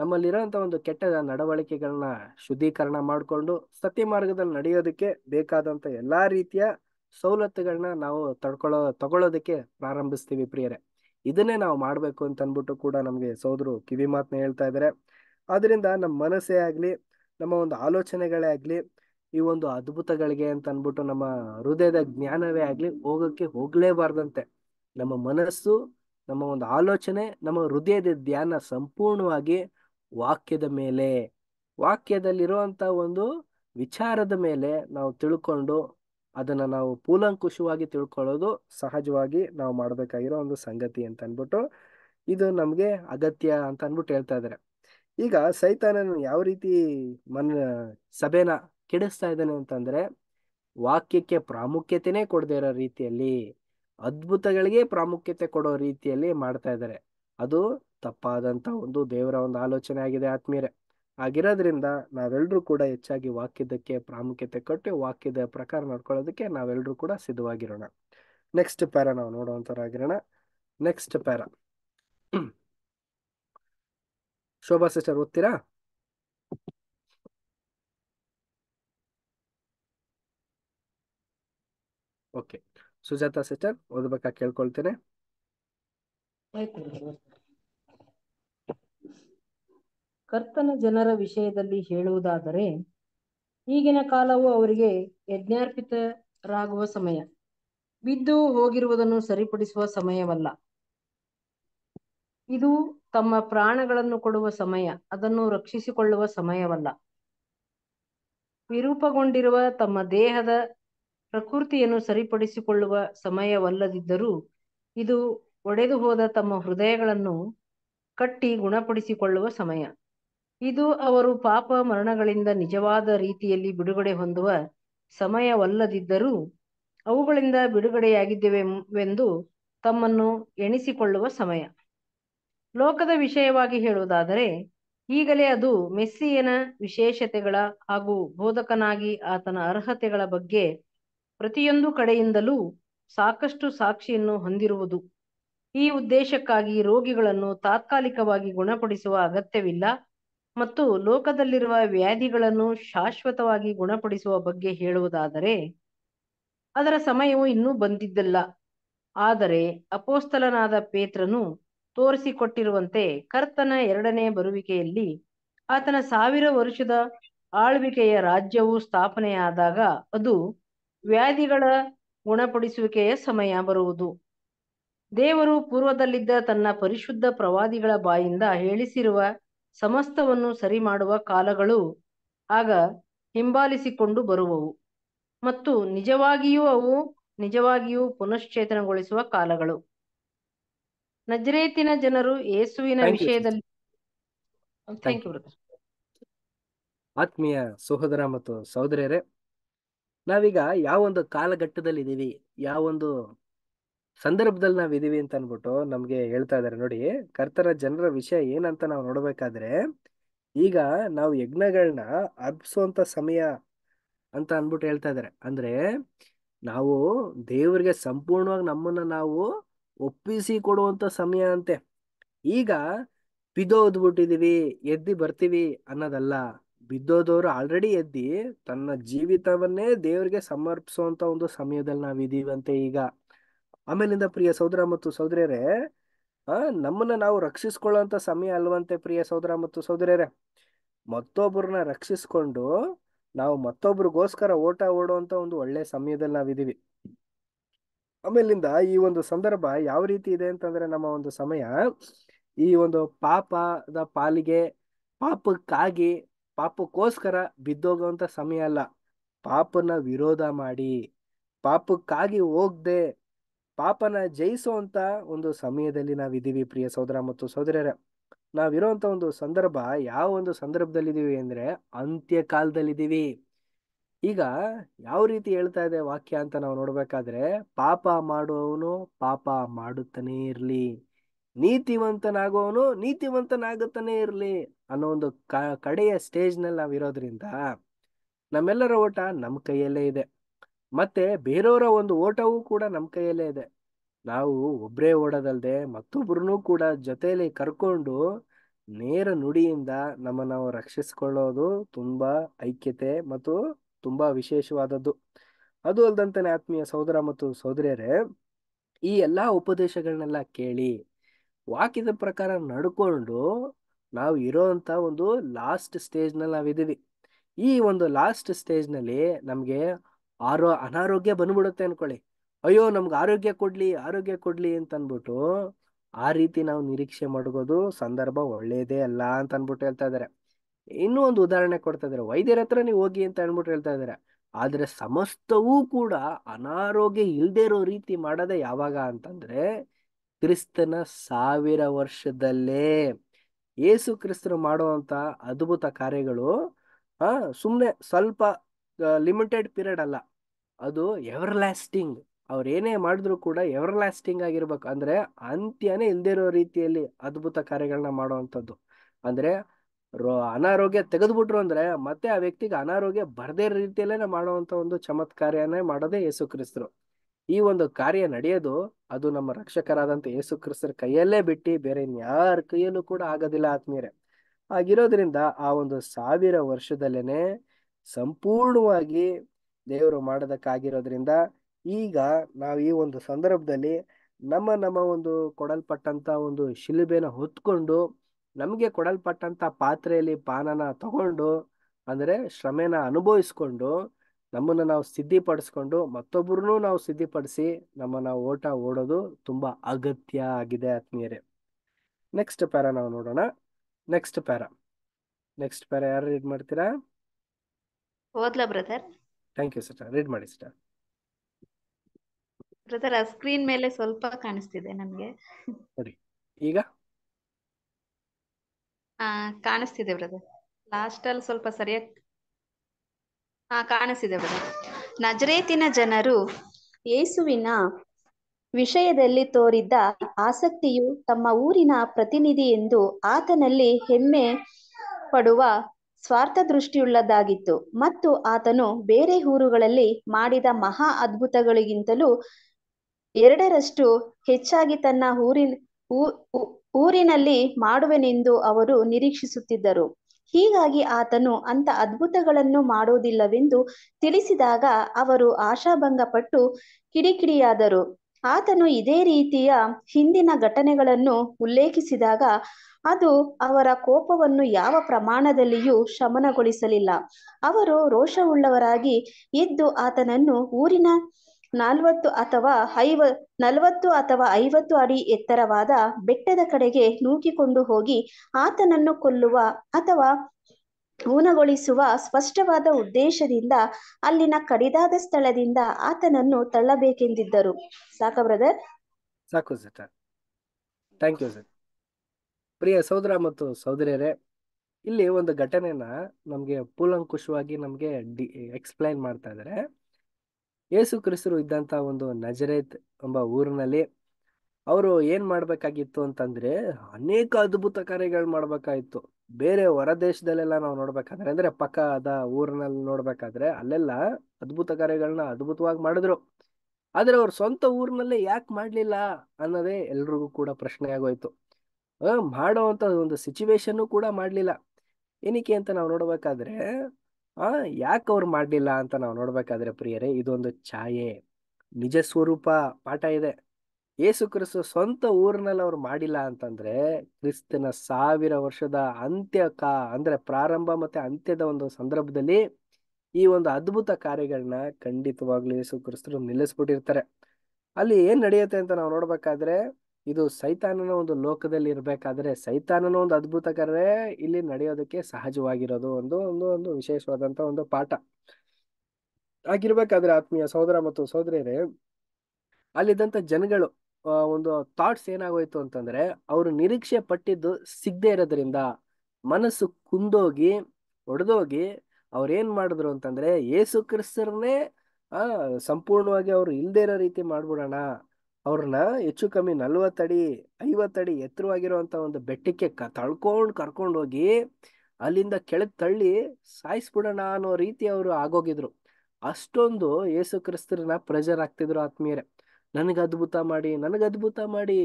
ನಮ್ಮಲ್ಲಿರೋಂಥ ಒಂದು ಕೆಟ್ಟ ನಡವಳಿಕೆಗಳನ್ನ ಶುದ್ಧೀಕರಣ ಮಾಡಿಕೊಂಡು ಸತ್ಯ ಮಾರ್ಗದಲ್ಲಿ ನಡೆಯೋದಕ್ಕೆ ಬೇಕಾದಂಥ ಎಲ್ಲ ರೀತಿಯ ಸವಲತ್ತುಗಳನ್ನ ನಾವು ತಡ್ಕೊಳ್ಳೋ ತಗೊಳ್ಳೋದಕ್ಕೆ ಪ್ರಾರಂಭಿಸ್ತೀವಿ ಪ್ರಿಯರೇ ಇದನ್ನೇ ನಾವು ಮಾಡಬೇಕು ಅಂತ ಅಂದ್ಬಿಟ್ಟು ಕೂಡ ನಮಗೆ ಸೋದರು ಕಿವಿ ಮಾತನ್ನ ಹೇಳ್ತಾ ಇದ್ದಾರೆ ಆದ್ದರಿಂದ ನಮ್ಮ ಮನಸ್ಸೇ ಆಗಲಿ ನಮ್ಮ ಒಂದು ಆಲೋಚನೆಗಳೇ ಆಗಲಿ ಈ ಒಂದು ಅದ್ಭುತಗಳಿಗೆ ಅಂತ ಅಂದ್ಬಿಟ್ಟು ನಮ್ಮ ಹೃದಯದ ಜ್ಞಾನವೇ ಆಗಲಿ ಹೋಗಕ್ಕೆ ಹೋಗಲೇಬಾರ್ದಂತೆ ನಮ್ಮ ಮನಸ್ಸು ನಮ್ಮ ಒಂದು ಆಲೋಚನೆ ನಮ್ಮ ಹೃದಯದ ಧ್ಯಾನ ಸಂಪೂರ್ಣವಾಗಿ ವಾಕ್ಯದ ಮೇಲೆ ವಾಕ್ಯದಲ್ಲಿರುವಂತ ಒಂದು ವಿಚಾರದ ಮೇಲೆ ನಾವು ತಿಳ್ಕೊಂಡು ಅದನ್ನು ನಾವು ಪೂಲಂಕುಷವಾಗಿ ತಿಳ್ಕೊಳ್ಳೋದು ಸಹಜವಾಗಿ ನಾವು ಮಾಡಬೇಕಾಗಿರೋ ಒಂದು ಸಂಗತಿ ಅಂತ ಅನ್ಬಿಟ್ಟು ಇದು ನಮಗೆ ಅಗತ್ಯ ಅಂತ ಅಂದ್ಬಿಟ್ಟು ಹೇಳ್ತಾ ಇದ್ದಾರೆ ಈಗ ಸೈತಾನನು ಯಾವ ರೀತಿ ಮನ್ ಸಭೆನ ಕೆಡಿಸ್ತಾ ಇದ್ದಾನೆ ಅಂತಂದ್ರೆ ವಾಕ್ಯಕ್ಕೆ ಪ್ರಾಮುಖ್ಯತೆನೇ ಕೊಡದೆ ಇರೋ ರೀತಿಯಲ್ಲಿ ಅದ್ಭುತಗಳಿಗೆ ಪ್ರಾಮುಖ್ಯತೆ ಕೊಡೋ ರೀತಿಯಲ್ಲಿ ಮಾಡ್ತಾ ಇದ್ದಾರೆ ಅದು ತಪ್ಪಾದಂತ ಒಂದು ದೇವರ ಒಂದು ಆಲೋಚನೆ ಆಗಿದೆ ಆತ್ಮೀಯರೇ ಆಗಿರೋದ್ರಿಂದ ನಾವೆಲ್ಲರೂ ಕೂಡ ಹೆಚ್ಚಾಗಿ ವಾಕ್ಯದಕ್ಕೆ ಪ್ರಾಮುಖ್ಯತೆ ಕೊಟ್ಟು ವಾಕ್ಯದ ಪ್ರಕಾರ ನೋಡ್ಕೊಳ್ಳೋದಕ್ಕೆ ನಾವೆಲ್ಲರೂ ಕೂಡ ಸಿದ್ಧವಾಗಿರೋಣ ನೆಕ್ಸ್ಟ್ ಪ್ಯಾರ ನಾವು ನೋಡುವಂಥವರಾಗಿರೋಣ ನೆಕ್ಸ್ಟ್ ಪ್ಯಾರ ಶೋಭಾ ಸಿಸ್ಟರ್ ಓದ್ತೀರಾ ಓಕೆ ಸುಜಾತಾ ಸಿಸ್ಟರ್ ಓದ್ಬೇಕಾ ಕೇಳ್ಕೊಳ್ತೇನೆ ಕರ್ತನ ಜನರ ವಿಷಯದಲ್ಲಿ ಹೇಳುವುದಾದರೆ ಈಗಿನ ಕಾಲವು ಅವರಿಗೆ ಯಜ್ಞಾರ್ಪಿತರಾಗುವ ಸಮಯ ಬಿದ್ದು ಹೋಗಿರುವುದನ್ನು ಸರಿಪಡಿಸುವ ಸಮಯವಲ್ಲ ಇದು ತಮ್ಮ ಪ್ರಾಣಗಳನ್ನು ಕೊಡುವ ಸಮಯ ಅದನ್ನು ರಕ್ಷಿಸಿಕೊಳ್ಳುವ ಸಮಯವಲ್ಲ ವಿರೂಪಗೊಂಡಿರುವ ತಮ್ಮ ದೇಹದ ಪ್ರಕೃತಿಯನ್ನು ಸರಿಪಡಿಸಿಕೊಳ್ಳುವ ಸಮಯವಲ್ಲದಿದ್ದರೂ ಇದು ಒಡೆದು ಹೋದ ತಮ್ಮ ಹೃದಯಗಳನ್ನು ಕಟ್ಟಿ ಗುಣಪಡಿಸಿಕೊಳ್ಳುವ ಸಮಯ ಇದು ಅವರು ಪಾಪ ಮರಣಗಳಿಂದ ನಿಜವಾದ ರೀತಿಯಲ್ಲಿ ಬಿಡುಗಡೆ ಹೊಂದುವ ಸಮಯವಲ್ಲದಿದ್ದರೂ ಅವುಗಳಿಂದ ಬಿಡುಗಡೆಯಾಗಿದ್ದೇವೆಂದು ತಮ್ಮನ್ನು ಎಣಿಸಿಕೊಳ್ಳುವ ಸಮಯ ಲೋಕದ ವಿಷಯವಾಗಿ ಹೇಳುವುದಾದರೆ ಈಗಲೇ ಅದು ಮೆಸ್ಸಿಯನ ವಿಶೇಷತೆಗಳ ಹಾಗೂ ಬೋಧಕನಾಗಿ ಆತನ ಅರ್ಹತೆಗಳ ಬಗ್ಗೆ ಪ್ರತಿಯೊಂದು ಕಡೆಯಿಂದಲೂ ಸಾಕಷ್ಟು ಸಾಕ್ಷಿಯನ್ನು ಹೊಂದಿರುವುದು ಈ ಉದ್ದೇಶಕ್ಕಾಗಿ ರೋಗಿಗಳನ್ನು ತಾತ್ಕಾಲಿಕವಾಗಿ ಗುಣಪಡಿಸುವ ಅಗತ್ಯವಿಲ್ಲ ಮತ್ತು ಲೋಕದಲ್ಲಿರುವ ವ್ಯಾಧಿಗಳನ್ನು ಶಾಶ್ವತವಾಗಿ ಗುಣಪಡಿಸುವ ಬಗ್ಗೆ ಹೇಳುವುದಾದರೆ ಅದರ ಸಮಯವು ಇನ್ನೂ ಬಂದಿದ್ದಲ್ಲ ಆದರೆ ಅಪೋಸ್ತಲನಾದ ಪೇತ್ರನು ತೋರಿಸಿಕೊಟ್ಟಿರುವಂತೆ ಕರ್ತನ ಎರಡನೇ ಬರುವಿಕೆಯಲ್ಲಿ ಆತನ ಸಾವಿರ ವರ್ಷದ ಆಳ್ವಿಕೆಯ ರಾಜ್ಯವು ಸ್ಥಾಪನೆಯಾದಾಗ ಅದು ವ್ಯಾಧಿಗಳ ಗುಣಪಡಿಸುವಿಕೆಯ ಸಮಯ ಬರುವುದು ದೇವರು ಪೂರ್ವದಲ್ಲಿದ್ದ ತನ್ನ ಪರಿಶುದ್ಧ ಪ್ರವಾದಿಗಳ ಬಾಯಿಂದ ಹೇಳಿಸಿರುವ ಸಮಸ್ತವನ್ನು ಸರಿ ಮಾಡುವ ಕಾಲಗಳು ಆಗ ಹಿಂಬಾಲಿಸಿಕೊಂಡು ಬರುವವು ಮತ್ತು ನಿಜವಾಗಿಯೂ ಅವು ನಿಜವಾಗಿಯೂ ಪುನಶ್ಚೇತನಗೊಳಿಸುವ ಕಾಲಗಳು ನಜರೇತಿನ ಜನರು ಯೇಸುವಿನ ವಿಷಯದಲ್ಲಿ ಆತ್ಮೀಯ ಸಹೋದರ ಮತ್ತು ಸಹೋದರಿಯರೇ ನಾವೀಗ ಯಾವ ಒಂದು ಕಾಲಘಟ್ಟದಲ್ಲಿ ಇದ್ದೀವಿ ಯಾವ ಒಂದು ಸಂದರ್ಭದಲ್ಲಿ ಇದೀವಿ ಅಂತ ಅನ್ಬಿಟ್ಟು ನಮ್ಗೆ ಹೇಳ್ತಾ ಇದಾರೆ ನೋಡಿ ಕರ್ತರ ಜನರ ವಿಷಯ ಏನಂತ ನಾವು ನೋಡ್ಬೇಕಾದ್ರೆ ಈಗ ನಾವು ಯಜ್ಞಗಳನ್ನ ಅರ್ಪಿಸುವಂತ ಸಮಯ ಅಂತ ಅನ್ಬಿಟ್ಟು ಹೇಳ್ತಾ ಇದಾರೆ ಅಂದ್ರೆ ನಾವು ದೇವರಿಗೆ ಸಂಪೂರ್ಣವಾಗಿ ನಮ್ಮನ್ನ ನಾವು ಒಪ್ಪಿಸಿ ಕೊಡುವಂತ ಸಮಯ ಅಂತೆ ಈಗ ಬಿದ್ದೋದ್ಬಿಟ್ಟಿದೀವಿ ಎದ್ದಿ ಬರ್ತೀವಿ ಅನ್ನೋದಲ್ಲ ಬಿದ್ದೋದವ್ರು ಆಲ್ರೆಡಿ ಎದ್ದಿ ತನ್ನ ಜೀವಿತವನ್ನೇ ದೇವರಿಗೆ ಸಮರ್ಪಿಸುವಂತ ಒಂದು ಸಮಯದಲ್ಲಿ ನಾವಿದೀವಂತೆ ಈಗ ಆಮೇಲಿಂದ ಪ್ರಿಯ ಸಹೋದರ ಮತ್ತು ಸಹೋದರಿಯರೇ ಆ ನಮ್ಮನ್ನ ನಾವು ರಕ್ಷಿಸ್ಕೊಳ್ಳೋಂತ ಸಮಯ ಅಲ್ವಂತೆ ಪ್ರಿಯ ಸಹೋದರ ಮತ್ತು ಸಹೋದರಿಯರೇ ಮತ್ತೊಬ್ಬರನ್ನ ರಕ್ಷಿಸ್ಕೊಂಡು ನಾವು ಮತ್ತೊಬ್ರಿಗೋಸ್ಕರ ಓಟ ಓಡುವಂತ ಒಂದು ಒಳ್ಳೆ ಸಮಯದಲ್ಲಿ ನಾವಿದೀವಿ ಆಮೇಲಿಂದ ಈ ಒಂದು ಸಂದರ್ಭ ಯಾವ ರೀತಿ ಇದೆ ಅಂತಂದ್ರೆ ನಮ್ಮ ಒಂದು ಸಮಯ ಈ ಒಂದು ಪಾಪದ ಪಾಲಿಗೆ ಪಾಪಕ್ಕಾಗಿ ಪಾಪಕ್ಕೋಸ್ಕರ ಬಿದ್ದೋಗುವಂತ ಸಮಯ ಅಲ್ಲ ಪಾಪನ ವಿರೋಧ ಮಾಡಿ ಪಾಪಕ್ಕಾಗಿ ಹೋಗ್ದೆ ಪಾಪನ ಜಯಿಸುವಂತ ಒಂದು ಸಮಯದಲ್ಲಿ ನಾವಿದ್ದೀವಿ ಪ್ರಿಯ ಸಹೋದರ ಮತ್ತು ಸಹೋದರರ ನಾವಿರೋಂಥ ಒಂದು ಸಂದರ್ಭ ಯಾವ ಒಂದು ಸಂದರ್ಭದಲ್ಲಿದ್ದೀವಿ ಅಂದ್ರೆ ಅಂತ್ಯ ಕಾಲದಲ್ಲಿದ್ದೀವಿ ಈಗ ಯಾವ ರೀತಿ ಹೇಳ್ತಾ ಇದೆ ವಾಕ್ಯ ಅಂತ ನಾವು ನೋಡಬೇಕಾದ್ರೆ ಪಾಪ ಮಾಡುವವನು ಪಾಪ ಮಾಡುತ್ತಾನೇ ಇರಲಿ ನೀತಿವಂತನಾಗುವವನು ನೀತಿವಂತನಾಗುತ್ತಾನೆ ಇರಲಿ ಅನ್ನೋ ಒಂದು ಕಡೆಯ ಸ್ಟೇಜ್ನಲ್ಲಿ ನಾವು ಇರೋದ್ರಿಂದ ನಮ್ಮೆಲ್ಲರ ಓಟ ನಮ್ಮ ಕೈಯಲ್ಲೇ ಇದೆ ಮತ್ತೆ ಬೇರೆಯವರ ಒಂದು ಓಟವೂ ಕೂಡ ನಮ್ಮ ಕೈಯಲ್ಲೇ ಇದೆ ನಾವು ಒಬ್ಬರೇ ಓಡೋದಲ್ಲದೆ ಮತ್ತೊಬ್ಬರನ್ನೂ ಕೂಡ ಜೊತೆಯಲ್ಲಿ ಕರ್ಕೊಂಡು ನೇರ ನುಡಿಯಿಂದ ನಮ್ಮ ನಾವು ರಕ್ಷಿಸ್ಕೊಳ್ಳೋದು ತುಂಬ ಐಕ್ಯತೆ ಮತ್ತು ತುಂಬಾ ವಿಶೇಷವಾದದ್ದು ಅದು ಅಲ್ದಂತಾನೆ ಆತ್ಮೀಯ ಸಹೋದರ ಮತ್ತು ಸಹೋದರಿಯರೇ ಈ ಎಲ್ಲ ಉಪದೇಶಗಳನ್ನೆಲ್ಲ ಕೇಳಿ ವಾಕ್ಯದ ಪ್ರಕಾರ ನಡ್ಕೊಂಡು ನಾವು ಇರೋವಂಥ ಒಂದು ಲಾಸ್ಟ್ ಸ್ಟೇಜ್ನಲ್ಲಿ ನಾವಿದ್ದೀವಿ ಈ ಒಂದು ಲಾಸ್ಟ್ ಸ್ಟೇಜ್ನಲ್ಲಿ ನಮಗೆ ಆರೋ ಅನಾರೋಗ್ಯ ಬಂದ್ಬಿಡುತ್ತೆ ಅನ್ಕೊಳ್ಳಿ ಅಯ್ಯೋ ನಮ್ಗೆ ಆರೋಗ್ಯ ಕೊಡ್ಲಿ ಆರೋಗ್ಯ ಕೊಡ್ಲಿ ಅಂತ ಅಂದ್ಬಿಟ್ಟು ಆ ರೀತಿ ನಾವು ನಿರೀಕ್ಷೆ ಮಾಡೋದು ಸಂದರ್ಭ ಒಳ್ಳೇದೇ ಅಲ್ಲ ಅಂತ ಅಂದ್ಬಿಟ್ಟು ಹೇಳ್ತಾ ಇದ್ದಾರೆ ಇನ್ನೂ ಒಂದು ಉದಾಹರಣೆ ಕೊಡ್ತಾ ಇದ್ದಾರೆ ವೈದ್ಯರ ಹತ್ರ ನೀವು ಹೋಗಿ ಅಂತ ಅಂದ್ಬಿಟ್ಟು ಹೇಳ್ತಾ ಇದ್ದಾರೆ ಆದರೆ ಸಮಸ್ತವೂ ಕೂಡ ಅನಾರೋಗ್ಯ ಇಲ್ದೇ ಇರೋ ರೀತಿ ಮಾಡದೆ ಯಾವಾಗ ಅಂತಂದ್ರೆ ಕ್ರಿಸ್ತನ ಸಾವಿರ ವರ್ಷದಲ್ಲೇ ಏಸು ಕ್ರಿಸ್ತರು ಮಾಡುವಂತ ಅದ್ಭುತ ಕಾರ್ಯಗಳು ಆ ಸುಮ್ಮನೆ ಸ್ವಲ್ಪ ಲಿಮಿಟೆಡ್ ಪೀರಿಯಡ್ ಅಲ್ಲ ಅದು ಎವರ್ ಲಾಸ್ಟಿಂಗ್ ಅವ್ರು ಏನೇ ಮಾಡಿದ್ರು ಕೂಡ ಎವರ್ ಲಾಸ್ಟಿಂಗ್ ಆಗಿರ್ಬೇಕು ಅಂದ್ರೆ ಅಂತ್ಯನೇ ಇಲ್ದೇ ಇರೋ ರೀತಿಯಲ್ಲಿ ಅದ್ಭುತ ಕಾರ್ಯಗಳನ್ನ ಮಾಡುವಂಥದ್ದು ಅಂದ್ರೆ ಅನಾರೋಗ್ಯ ತೆಗೆದ್ಬಿಟ್ರು ಅಂದ್ರೆ ಮತ್ತೆ ಆ ವ್ಯಕ್ತಿಗೆ ಅನಾರೋಗ್ಯ ಬರದೇ ರೀತಿಯಲ್ಲೇ ಮಾಡುವಂತ ಒಂದು ಚಮತ್ಕಾರ್ಯನೇ ಮಾಡೋದೇ ಯೇಸು ಕ್ರಿಸ್ತರು ಈ ಒಂದು ಕಾರ್ಯ ನಡೆಯೋದು ಅದು ನಮ್ಮ ರಕ್ಷಕರಾದಂಥ ಯೇಸು ಕ್ರಿಸ್ತರ ಕೈಯಲ್ಲೇ ಬಿಟ್ಟು ಬೇರೆ ಯಾರ ಕೈಯಲ್ಲೂ ಕೂಡ ಆಗೋದಿಲ್ಲ ಆತ್ಮೀಯರೇ ಆಗಿರೋದ್ರಿಂದ ಆ ಒಂದು ಸಾವಿರ ವರ್ಷದಲ್ಲೇನೆ ಸಂಪೂರ್ಣವಾಗಿ ದೇವರು ಮಾಡೋದಕ್ಕಾಗಿರೋದ್ರಿಂದ ಈಗ ನಾವು ಈ ಒಂದು ಸಂದರ್ಭದಲ್ಲಿ ನಮ್ಮ ನಮ್ಮ ಒಂದು ಕೊಡಲ್ಪಟ್ಟಂತ ಒಂದು ಶಿಲುಬೆನ ಹೊತ್ಕೊಂಡು ನಮಗೆ ಕೊಡಲ್ಪಟ್ಟಂತ ಪಾತ್ರೆಯಲ್ಲಿ ಪಾನನ ತಗೊಂಡು ಅಂದ್ರೆ ಶ್ರಮೆನ ಅನುಭವಿಸ್ಕೊಂಡು ನಮ್ಮನ್ನು ನಾವು ಸಿದ್ಧಿಪಡಿಸ್ಕೊಂಡು ಮತ್ತೊಬ್ಬರನ್ನು ನಾವು ಸಿದ್ಧಿಪಡಿಸಿ ನಮ್ಮನ್ನ ಓಟ ಓಡೋದು ತುಂಬಾ ಅಗತ್ಯ ಆಗಿದೆ ಆತ್ಮೀಯರೇ ನೆಕ್ಸ್ಟ್ ಪ್ಯಾರ ನಾವು ನೋಡೋಣ ನೆಕ್ಸ್ಟ್ ಪ್ಯಾರ ನೆಕ್ಸ್ಟ್ ಪ್ಯಾರ ಯಾರು ರೀಡ್ ಮಾಡ್ತೀರಾ ಓದ್ಲಾ brother thank you sir read ಮಾಡಿ ಸರ್ ಬ್ರದರ್ ಆ ಸ್ಕ್ರೀನ್ ಮೇಲೆ ಸ್ವಲ್ಪ ಕಾಣಿಸ್ತಿದೆ ನಮಗೆ ಸರಿ ಈಗ ಕಾಣಿಸ್ತಿದೆ ಬ್ರದರ್ ಲಾಸ್ಟ್ ಅಲ್ಲಿ ಸ್ವಲ್ಪ ಸರಿಯಾಗಿ ಆ ಕಾಣಿಸ್ತಿದೆ ಬ್ರದರ್ ನಜರೇತಿನ ಜನರು ಯೇಸುವಿನ ವಿಷಯದಲ್ಲಿ ತೋರಿದ್ದ ಆಸಕ್ತಿಯು ತಮ್ಮ ಊರಿನ ಪ್ರತಿನಿಧಿ ಎಂದು ಆತನಲ್ಲಿ ಹೆಮ್ಮೆ ಪಡುವ ಸ್ವಾರ್ಥ ದೃಷ್ಟಿಯುಳ್ಳದ್ದಾಗಿತ್ತು ಮತ್ತು ಆತನು ಬೇರೆ ಊರುಗಳಲ್ಲಿ ಮಾಡಿದ ಮಹಾ ಅದ್ಭುತಗಳಿಗಿಂತಲೂ ಎರಡರಷ್ಟು ಹೆಚ್ಚಾಗಿ ತನ್ನ ಊರಿನ ಊರಿನಲ್ಲಿ ಮಾಡುವೆನೆಂದು ಅವರು ನಿರೀಕ್ಷಿಸುತ್ತಿದ್ದರು ಹೀಗಾಗಿ ಆತನು ಅಂಥ ಅದ್ಭುತಗಳನ್ನು ಮಾಡುವುದಿಲ್ಲವೆಂದು ತಿಳಿಸಿದಾಗ ಅವರು ಆಶಾಭಂಗಪಟ್ಟು ಕಿಡಿಕಿಡಿಯಾದರು ಆತನು ಇದೇ ರೀತಿಯ ಹಿಂದಿನ ಘಟನೆಗಳನ್ನು ಉಲ್ಲೇಖಿಸಿದಾಗ ಅದು ಅವರ ಕೋಪವನ್ನು ಯಾವ ಪ್ರಮಾಣದಲ್ಲಿಯೂ ಶಮನಗೊಳಿಸಲಿಲ್ಲ ಅವರು ರೋಷವುಳ್ಳವರಾಗಿ ಎದ್ದು ಆತನನ್ನು ಊರಿನ ನಾಲ್ವತ್ತು ಅಥವಾ ಐವ ನಲವತ್ತು ಅಥವಾ ಐವತ್ತು ಅಡಿ ಎತ್ತರವಾದ ಬೆಟ್ಟದ ಕಡೆಗೆ ನೂಕಿಕೊಂಡು ಹೋಗಿ ಆತನನ್ನು ಕೊಲ್ಲುವ ಅಥವಾ ಊನಗೊಳಿಸುವ ಸ್ಪಷ್ಟವಾದ ಉದ್ದೇಶದಿಂದ ಅಲ್ಲಿನ ಕಡಿದಾದ ಸ್ಥಳದಿಂದ ಆತನನ್ನು ತಳ್ಳಬೇಕೆಂದಿದ್ದರು ಸಾಕ ಬ್ರದರ್ ಸಾಕು ಸರ್ ಥ್ಯಾಂಕ್ ಯು ಸರ್ ಪ್ರಿಯ ಸಹೋದರ ಮತ್ತು ಸಹೋದರಿಯರೇ ಇಲ್ಲಿ ಒಂದು ಘಟನೆನ ನಮಗೆ ಪೂಲಂಕುಶವಾಗಿ ನಮಗೆ ಡಿ ಎಕ್ಸ್ಪ್ಲೈನ್ ಮಾಡ್ತಾ ಇದ್ದಾರೆ ಯೇಸು ಕ್ರಿಸ್ತರು ಇದ್ದಂಥ ಒಂದು ನಜರೇತ್ ಎಂಬ ಊರಿನಲ್ಲಿ ಅವರು ಏನು ಮಾಡಬೇಕಾಗಿತ್ತು ಅಂತಂದರೆ ಅನೇಕ ಅದ್ಭುತ ಕಾರ್ಯಗಳು ಮಾಡಬೇಕಾಗಿತ್ತು ಬೇರೆ ಹೊರ ದೇಶದಲ್ಲೆಲ್ಲ ನಾವು ನೋಡ್ಬೇಕಾದ್ರೆ ಅಂದರೆ ಪಕ್ಕದ ಊರಿನಲ್ಲಿ ನೋಡ್ಬೇಕಾದ್ರೆ ಅಲ್ಲೆಲ್ಲ ಅದ್ಭುತ ಕಾರ್ಯಗಳನ್ನ ಅದ್ಭುತವಾಗಿ ಮಾಡಿದ್ರು ಆದರೆ ಅವ್ರ ಸ್ವಂತ ಊರಿನಲ್ಲೇ ಯಾಕೆ ಮಾಡಲಿಲ್ಲ ಅನ್ನೋದೇ ಎಲ್ರಿಗೂ ಕೂಡ ಪ್ರಶ್ನೆ ಆಗೋಯ್ತು ಮಾಡುವಂತ ಒಂದು ಸಿಚುವೇಶನ್ನು ಕೂಡ ಮಾಡಲಿಲ್ಲ ಏನಕ್ಕೆ ಅಂತ ನಾವು ನೋಡಬೇಕಾದ್ರೆ ಆ ಯಾಕೆ ಅವ್ರು ಮಾಡಲಿಲ್ಲ ಅಂತ ನಾವು ನೋಡಬೇಕಾದ್ರೆ ಪ್ರಿಯರೇ ಇದೊಂದು ಛಾಯೆ ನಿಜ ಸ್ವರೂಪ ಪಾಠ ಇದೆ ಯೇಸು ಕ್ರಿಸ್ತ ಸ್ವಂತ ಊರಿನಲ್ಲಿ ಅವ್ರು ಮಾಡಿಲ್ಲ ಅಂತಂದ್ರೆ ಕ್ರಿಸ್ತನ ಸಾವಿರ ವರ್ಷದ ಅಂತ್ಯ ಕಾ ಅಂದ್ರೆ ಪ್ರಾರಂಭ ಮತ್ತೆ ಅಂತ್ಯದ ಒಂದು ಸಂದರ್ಭದಲ್ಲಿ ಈ ಒಂದು ಅದ್ಭುತ ಕಾರ್ಯಗಳನ್ನ ಖಂಡಿತವಾಗ್ಲೂ ಯೇಸು ಕ್ರಿಸ್ತರು ನಿಲ್ಲಿಸ್ಬಿಟ್ಟಿರ್ತಾರೆ ಅಲ್ಲಿ ಏನ್ ನಡೆಯುತ್ತೆ ಅಂತ ನಾವು ನೋಡ್ಬೇಕಾದ್ರೆ ಇದು ಸೈತಾನನ ಒಂದು ಲೋಕದಲ್ಲಿ ಇರಬೇಕಾದ್ರೆ ಸೈತಾನನ ಒಂದು ಅದ್ಭುತಕರೇ ಇಲ್ಲಿ ನಡೆಯೋದಕ್ಕೆ ಸಹಜವಾಗಿರೋದು ಒಂದು ಒಂದು ಒಂದು ವಿಶೇಷವಾದಂತ ಒಂದು ಪಾಠ ಆಗಿರ್ಬೇಕಾದ್ರೆ ಆತ್ಮೀಯ ಸಹೋದರ ಮತ್ತು ಸಹೋದರಿಯರೇ ಅಲ್ಲಿದ್ದಂಥ ಜನಗಳು ಒಂದು ಥಾಟ್ಸ್ ಏನಾಗೋಯ್ತು ಅಂತಂದ್ರೆ ಅವರು ನಿರೀಕ್ಷೆ ಪಟ್ಟಿದ್ದು ಸಿಗದೆ ಇರೋದ್ರಿಂದ ಮನಸ್ಸು ಕುಂದೋಗಿ ಒಡೆದೋಗಿ ಅವ್ರೇನ್ ಮಾಡಿದ್ರು ಅಂತಂದ್ರೆ ಯೇಸು ಕ್ರಿಸ್ತರನ್ನೇ ಆ ಸಂಪೂರ್ಣವಾಗಿ ಅವ್ರು ಇಲ್ದೇ ಇರೋ ರೀತಿ ಮಾಡ್ಬಿಡೋಣ ಅವ್ರನ್ನ ಹೆಚ್ಚು ಕಮ್ಮಿ ನಲ್ವತ್ತಡಿ ಐವತ್ತಡಿ ಎತ್ತರವಾಗಿರುವಂತ ಒಂದು ಬೆಟ್ಟಕ್ಕೆ ತಳ್ಕೊಂಡು ಕರ್ಕೊಂಡು ಹೋಗಿ ಅಲ್ಲಿಂದ ಕೆಳಗೆ ತಳ್ಳಿ ಸಾಯಿಸ್ಬಿಡೋಣ ಅನ್ನೋ ರೀತಿ ಅವರು ಆಗೋಗಿದ್ರು ಅಷ್ಟೊಂದು ಯೇಸು ಕ್ರಿಸ್ತರನ್ನ ಪ್ರೆಜರ್ ಆಗ್ತಿದ್ರು ಆತ್ಮೀಯರೇ ನನಗೆ ಅದ್ಭುತ ಮಾಡಿ ನನಗೆ ಅದ್ಭುತ ಮಾಡಿ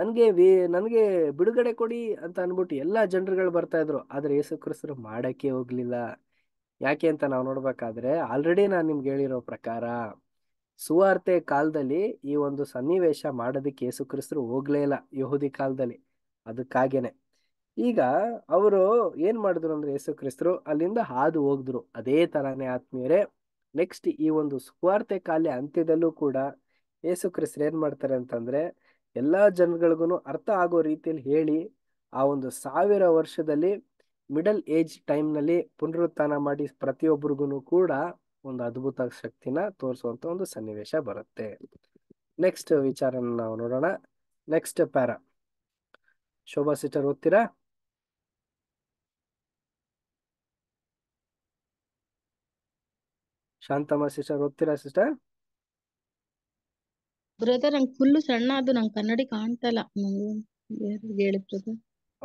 ನನಗೆ ವೇ ನನಗೆ ಬಿಡುಗಡೆ ಕೊಡಿ ಅಂತ ಅಂದ್ಬಿಟ್ಟು ಎಲ್ಲ ಜನರುಗಳು ಬರ್ತಾ ಇದ್ರು ಆದರೆ ಯೇಸು ಕ್ರಿಸ್ತರು ಮಾಡೋಕ್ಕೆ ಹೋಗ್ಲಿಲ್ಲ ಯಾಕೆ ಅಂತ ನಾವು ನೋಡ್ಬೇಕಾದ್ರೆ ಆಲ್ರೆಡಿ ನಾನು ನಿಮ್ಗೆ ಹೇಳಿರೋ ಪ್ರಕಾರ ಸುವಾರ್ತೆ ಕಾಲದಲ್ಲಿ ಈ ಒಂದು ಸನ್ನಿವೇಶ ಮಾಡೋದಕ್ಕೆ ಯೇಸು ಕ್ರಿಸ್ತರು ಹೋಗ್ಲೇ ಇಲ್ಲ ಯಹೂದಿ ಕಾಲದಲ್ಲಿ ಅದಕ್ಕಾಗೇನೆ ಈಗ ಅವರು ಏನು ಮಾಡಿದ್ರು ಅಂದ್ರೆ ಯೇಸು ಕ್ರಿಸ್ತರು ಅಲ್ಲಿಂದ ಹಾದು ಹೋಗಿದ್ರು ಅದೇ ಥರನೇ ಆತ್ಮೀಯರೇ ನೆಕ್ಸ್ಟ್ ಈ ಒಂದು ಸುವಾರ್ತೆ ಕಾಲ ಅಂತ್ಯದಲ್ಲೂ ಕೂಡ ಯೇಸು ಕ್ರಿಸ್ತರು ಏನು ಮಾಡ್ತಾರೆ ಅಂತಂದರೆ ಎಲ್ಲ ಜನಗಳಿಗೂ ಅರ್ಥ ಆಗೋ ರೀತಿಯಲ್ಲಿ ಹೇಳಿ ಆ ಒಂದು ಸಾವಿರ ವರ್ಷದಲ್ಲಿ ಮಿಡಲ್ ಏಜ್ ಟೈಮ್ನಲ್ಲಿ ಪುನರುತ್ಥಾನ ಮಾಡಿ ಪ್ರತಿಯೊಬ್ಬರಿಗೂ ಕೂಡ ಒಂದು ಅದ್ಭುತ ಶಕ್ತಿನ ತೋರಿಸುವಂತ ಒಂದು ಸನ್ನಿವೇಶ ಬರುತ್ತೆ ನೆಕ್ಸ್ಟ್ ವಿಚಾರ ನಾವು ನೋಡೋಣ ನೆಕ್ಸ್ಟ್ ಪ್ಯಾರ ಶೋಭಾ ಸಿಸ್ಟರ್ ಓದ್ತೀರಾ ಶಾಂತಮ್ಮ ಸಿಸ್ಟರ್ ಓದ್ತೀರಾ ಸಿಸ್ಟರ್ ಬ್ರದರ್ ನಂಗೆ ಫುಲ್ ಸಣ್ಣ ಅದು ನಂಗೆ ಕನ್ನಡಿ ಕಾಣ್ತಾ ಇಲ್ಲ ಹೇಳಿ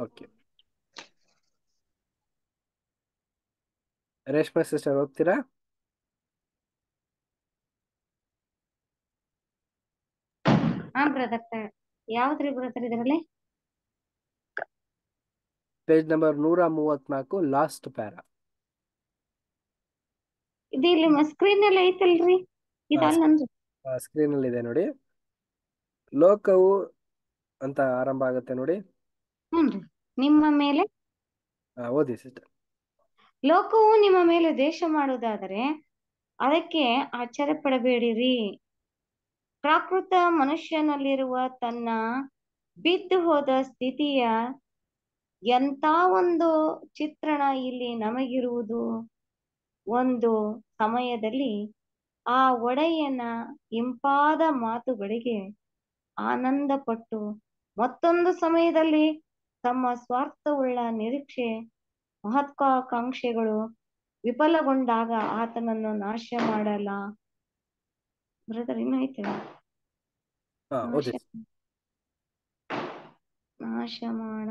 ಓಕೆ ರೇಷ್ಮಾ ಸಿಸ್ಟರ್ ಓದ್ತೀರಾ ಹಾ ಬ್ರದರ್ ಯಾವ್ದ್ರಿ ಬ್ರದರ್ ಇದರಲ್ಲಿ ಪೇಜ್ ನಂಬರ್ ನೂರ ಮೂವತ್ನಾಲ್ಕು ಲಾಸ್ಟ್ ಪ್ಯಾರ ಇದು ಇಲ್ಲಿ ಸ್ಕ್ರೀನ್ ಅಲ್ಲಿ ಐತಲ್ರಿ ಸ್ಕ್ರೀನ್ ಅಲ್ಲಿ ಇದೆ ನೋಡಿ ಲೋಕವು ಅಂತ ಆರಂಭ ಆಗುತ್ತೆ ನೋಡಿ ನಿಮ್ಮ ಮೇಲೆ ಓದಿ ಸಿಸ್ಟರ್ ಲೋಕವು ನಿಮ್ಮ ಮೇಲೆ ದೇಶ ಮಾಡುವುದಾದರೆ ಅದಕ್ಕೆ ಆಶ್ಚರ್ಯ ಪಡಬೇಡಿರಿ ಪ್ರಾಕೃತ ಮನುಷ್ಯನಲ್ಲಿರುವ ತನ್ನ ಬಿದ್ದು ಹೋದ ಸ್ಥಿತಿಯ ಎಂಥ ಒಂದು ಚಿತ್ರಣ ಇಲ್ಲಿ ನಮಗಿರುವುದು ಒಂದು ಸಮಯದಲ್ಲಿ ಆ ಒಡೆಯನ ಇಂಪಾದ ಮಾತುಗಳಿಗೆ ಆನಂದ ಪಟ್ಟು ಮತ್ತೊಂದು ಸಮಯದಲ್ಲಿ ತಮ್ಮ ಸ್ವಾರ್ಥವುಳ್ಳ ನಿರೀಕ್ಷೆ ಮಹತ್ವಾಕಾಂಕ್ಷೆಗಳು ವಿಫಲಗೊಂಡಾಗ ಆತನನ್ನು ನಾಶ ಮಾಡಲ್ಲ Brother, ನಾಶ ಮಾಡ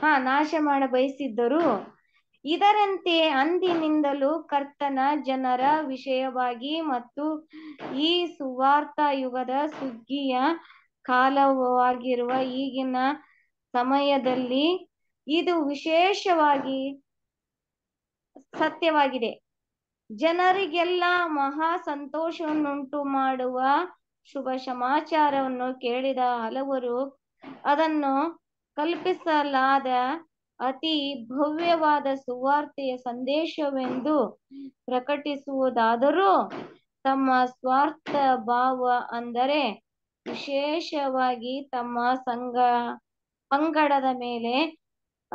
ಹಾ ನಾಶ ಮಾಡ ಬಯಸಿದ್ದರು ಇದರಂತೆ ಅಂದಿನಿಂದಲೂ ಕರ್ತನ ಜನರ ವಿಷಯವಾಗಿ ಮತ್ತು ಈ ಸುವಾರ್ಥ ಯುಗದ ಸುಗ್ಗಿಯ ಕಾಲವಾಗಿರುವ ಈಗಿನ ಸಮಯದಲ್ಲಿ ಇದು ವಿಶೇಷವಾಗಿ ಸತ್ಯವಾಗಿದೆ ಜನರಿಗೆಲ್ಲ ಮಹಾ ಸಂತೋಷವನ್ನುಂಟು ಮಾಡುವ ಶುಭ ಸಮಾಚಾರವನ್ನು ಕೇಳಿದ ಹಲವರು ಅದನ್ನು ಕಲ್ಪಿಸಲಾದ ಅತಿ ಭವ್ಯವಾದ ಸುವಾರ್ತೆಯ ಸಂದೇಶವೆಂದು ಪ್ರಕಟಿಸುವುದಾದರೂ ತಮ್ಮ ಸ್ವಾರ್ಥ ಭಾವ ಅಂದರೆ ವಿಶೇಷವಾಗಿ ತಮ್ಮ ಸಂಘ ಪಂಗಡದ ಮೇಲೆ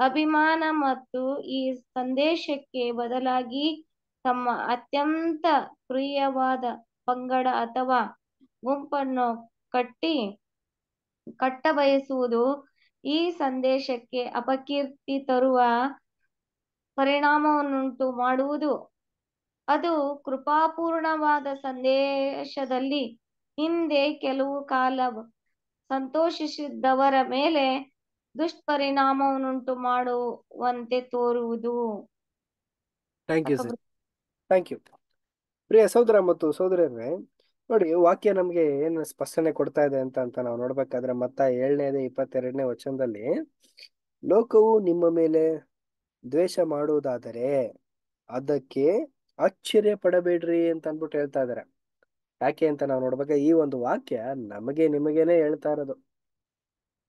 ಅಭಿಮಾನ ಮತ್ತು ಈ ಸಂದೇಶಕ್ಕೆ ಬದಲಾಗಿ ತಮ್ಮ ಅತ್ಯಂತ ಪ್ರಿಯವಾದ ಪಂಗಡ ಅಥವಾ ಗುಂಪನ್ನು ಕಟ್ಟಿ ಕಟ್ಟಬಯಸುವುದು ಈ ಸಂದೇಶಕ್ಕೆ ಅಪಕೀರ್ತಿ ತರುವ ಪರಿಣಾಮವನ್ನುಂಟು ಮಾಡುವುದು ಅದು ಕೃಪಾಪೂರ್ಣವಾದ ಸಂದೇಶದಲ್ಲಿ ಹಿಂದೆ ಕೆಲವು ಕಾಲ ಸಂತೋಷಿಸಿದ್ದವರ ಮೇಲೆ ದುಷ್ಪರಿಣಾಮವನ್ನುಂಟು ಮಾಡುವಂತೆ ತೋರುವುದು thank you sir thank you ಪ್ರಿಯ ಸಹೋದರ ಮತ್ತು ಸಹೋದರರೇ ನೋಡಿ ವಾಕ್ಯ ನಮ್ಗೆ ಏನು ಸ್ಪಷ್ಟನೆ ಕೊಡ್ತಾ ಇದೆ ಅಂತ ಅಂತ ನಾವು ನೋಡ್ಬೇಕಾದ್ರೆ ಮತ್ತ ಏಳನೇದೇ ಇಪ್ಪತ್ತೆರಡನೇ ವಚನದಲ್ಲಿ ಲೋಕವು ನಿಮ್ಮ ಮೇಲೆ ದ್ವೇಷ ಮಾಡುವುದಾದರೆ ಅದಕ್ಕೆ ಆಶ್ಚರ್ಯ ಪಡಬೇಡ್ರಿ ಅಂತ ಅಂದ್ಬಿಟ್ಟು ಹೇಳ್ತಾ ಇದಾರೆ ಯಾಕೆ ಅಂತ ನಾವು ನೋಡ್ಬೇಕ ಈ ಒಂದು ವಾಕ್ಯ ನಮಗೆ ನಿಮಗೇನೆ ಹೇಳ್ತಾ ಇರೋದು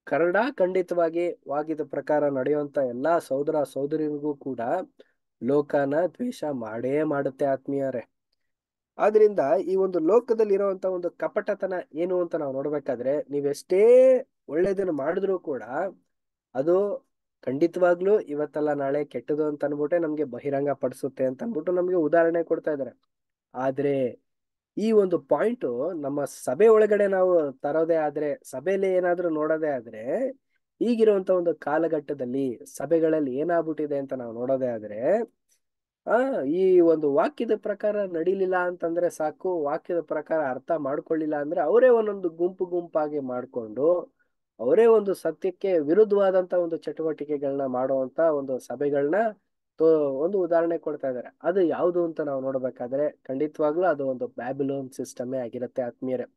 ಕನ್ನಡ ಖಂಡಿತವಾಗಿ ವಾಗಿದ ಪ್ರಕಾರ ನಡೆಯುವಂತ ಎಲ್ಲಾ ಸಹೋದರ ಸಹೋದರಿಗೂ ಕೂಡ ಲೋಕನ ದ್ವೇಷ ಮಾಡೇ ಮಾಡುತ್ತೆ ಆತ್ಮೀಯರೇ ಆದ್ರಿಂದ ಈ ಒಂದು ಲೋಕದಲ್ಲಿ ಇರುವಂತ ಒಂದು ಕಪಟತನ ಏನು ಅಂತ ನಾವು ನೋಡ್ಬೇಕಾದ್ರೆ ನೀವೆಷ್ಟೇ ಒಳ್ಳೇದನ್ನು ಮಾಡಿದ್ರು ಕೂಡ ಅದು ಖಂಡಿತವಾಗ್ಲೂ ಇವತ್ತಲ್ಲ ನಾಳೆ ಕೆಟ್ಟದು ಅಂತ ಅನ್ಬಿಟ್ಟೆ ನಮ್ಗೆ ಬಹಿರಂಗ ಪಡಿಸುತ್ತೆ ಅಂತ ಅನ್ಬಿಟ್ಟು ನಮ್ಗೆ ಉದಾಹರಣೆ ಕೊಡ್ತಾ ಇದ್ದಾರೆ ಆದ್ರೆ ಈ ಒಂದು ಪಾಯಿಂಟ್ ನಮ್ಮ ಸಭೆ ಒಳಗಡೆ ನಾವು ತರೋದೇ ಆದ್ರೆ ಸಭೆಯಲ್ಲಿ ಏನಾದ್ರೂ ನೋಡೋದೇ ಆದ್ರೆ ಈಗಿರುವಂತ ಒಂದು ಕಾಲಘಟ್ಟದಲ್ಲಿ ಸಭೆಗಳಲ್ಲಿ ಏನಾಗ್ಬಿಟ್ಟಿದೆ ಅಂತ ನಾವು ನೋಡೋದೇ ಆದ್ರೆ ಆ ಈ ಒಂದು ವಾಕ್ಯದ ಪ್ರಕಾರ ನಡೀಲಿಲ್ಲ ಅಂತಂದ್ರೆ ಸಾಕು ವಾಕ್ಯದ ಪ್ರಕಾರ ಅರ್ಥ ಮಾಡ್ಕೊಳ್ಳಿಲ್ಲ ಅಂದ್ರೆ ಅವರೇ ಒಂದೊಂದು ಗುಂಪು ಗುಂಪಾಗಿ ಮಾಡ್ಕೊಂಡು ಅವರೇ ಒಂದು ಸತ್ಯಕ್ಕೆ ವಿರುದ್ಧವಾದಂತ ಒಂದು ಚಟುವಟಿಕೆಗಳನ್ನ ಮಾಡುವಂತ ಒಂದು ಸಭೆಗಳನ್ನ ಒಂದು ಉದಾಹರಣೆ ಕೊಡ್ತಾ ಇದ್ದಾರೆ ಅದು ಯಾವುದು ಅಂತ ನಾವು ನೋಡಬೇಕಾದ್ರೆ ಖಂಡಿತವಾಗ್ಲೂ ಅದು ಒಂದು ಬ್ಯಾಬಿಲೋನ್ ಸಿಸ್ಟಮೇ ಆಗಿರುತ್ತೆ ಆತ್ಮೀಯರೇ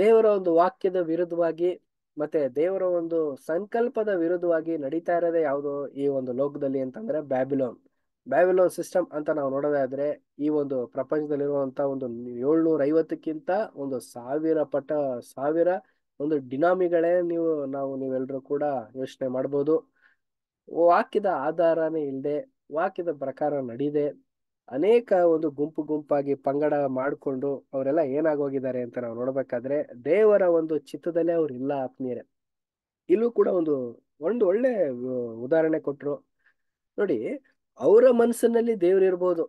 ದೇವರ ಒಂದು ವಾಕ್ಯದ ವಿರುದ್ಧವಾಗಿ ಮತ್ತೆ ದೇವರ ಒಂದು ಸಂಕಲ್ಪದ ವಿರುದ್ಧವಾಗಿ ನಡೀತಾ ಇರೋದೇ ಯಾವುದು ಈ ಒಂದು ಲೋಕದಲ್ಲಿ ಅಂತಂದ್ರೆ ಬ್ಯಾಬಿಲೋನ್ ಬ್ಯಾಬಿಲೋನ್ ಸಿಸ್ಟಮ್ ಅಂತ ನಾವು ನೋಡೋದಾದ್ರೆ ಈ ಒಂದು ಪ್ರಪಂಚದಲ್ಲಿರುವಂತ ಒಂದು ಏಳ್ನೂರ ಐವತ್ತಕ್ಕಿಂತ ಒಂದು ಸಾವಿರ ಪಟ ಸಾವಿರ ಒಂದು ಡಿನಾಮಿಗಳೇ ನೀವು ನಾವು ನೀವೆಲ್ಲರೂ ಕೂಡ ಯೋಚನೆ ಮಾಡ್ಬೋದು ವಾಕ್ಯದ ಆಧಾರನೇ ಇಲ್ಲದೆ ವಾಕ್ಯದ ಪ್ರಕಾರ ನಡೀದೆ ಅನೇಕ ಒಂದು ಗುಂಪು ಗುಂಪಾಗಿ ಪಂಗಡ ಮಾಡಿಕೊಂಡು ಅವರೆಲ್ಲ ಏನಾಗೋಗಿದ್ದಾರೆ ಅಂತ ನಾವು ನೋಡ್ಬೇಕಾದ್ರೆ ದೇವರ ಒಂದು ಚಿತ್ತದಲ್ಲೇ ಅವ್ರು ಇಲ್ಲ ಆತ್ಮೀಯರೆ ಇಲ್ಲೂ ಕೂಡ ಒಂದು ಒಂದು ಒಳ್ಳೆ ಉದಾಹರಣೆ ಕೊಟ್ರು ನೋಡಿ ಅವರ ಮನಸ್ಸಿನಲ್ಲಿ ದೇವ್ರಿರ್ಬೋದು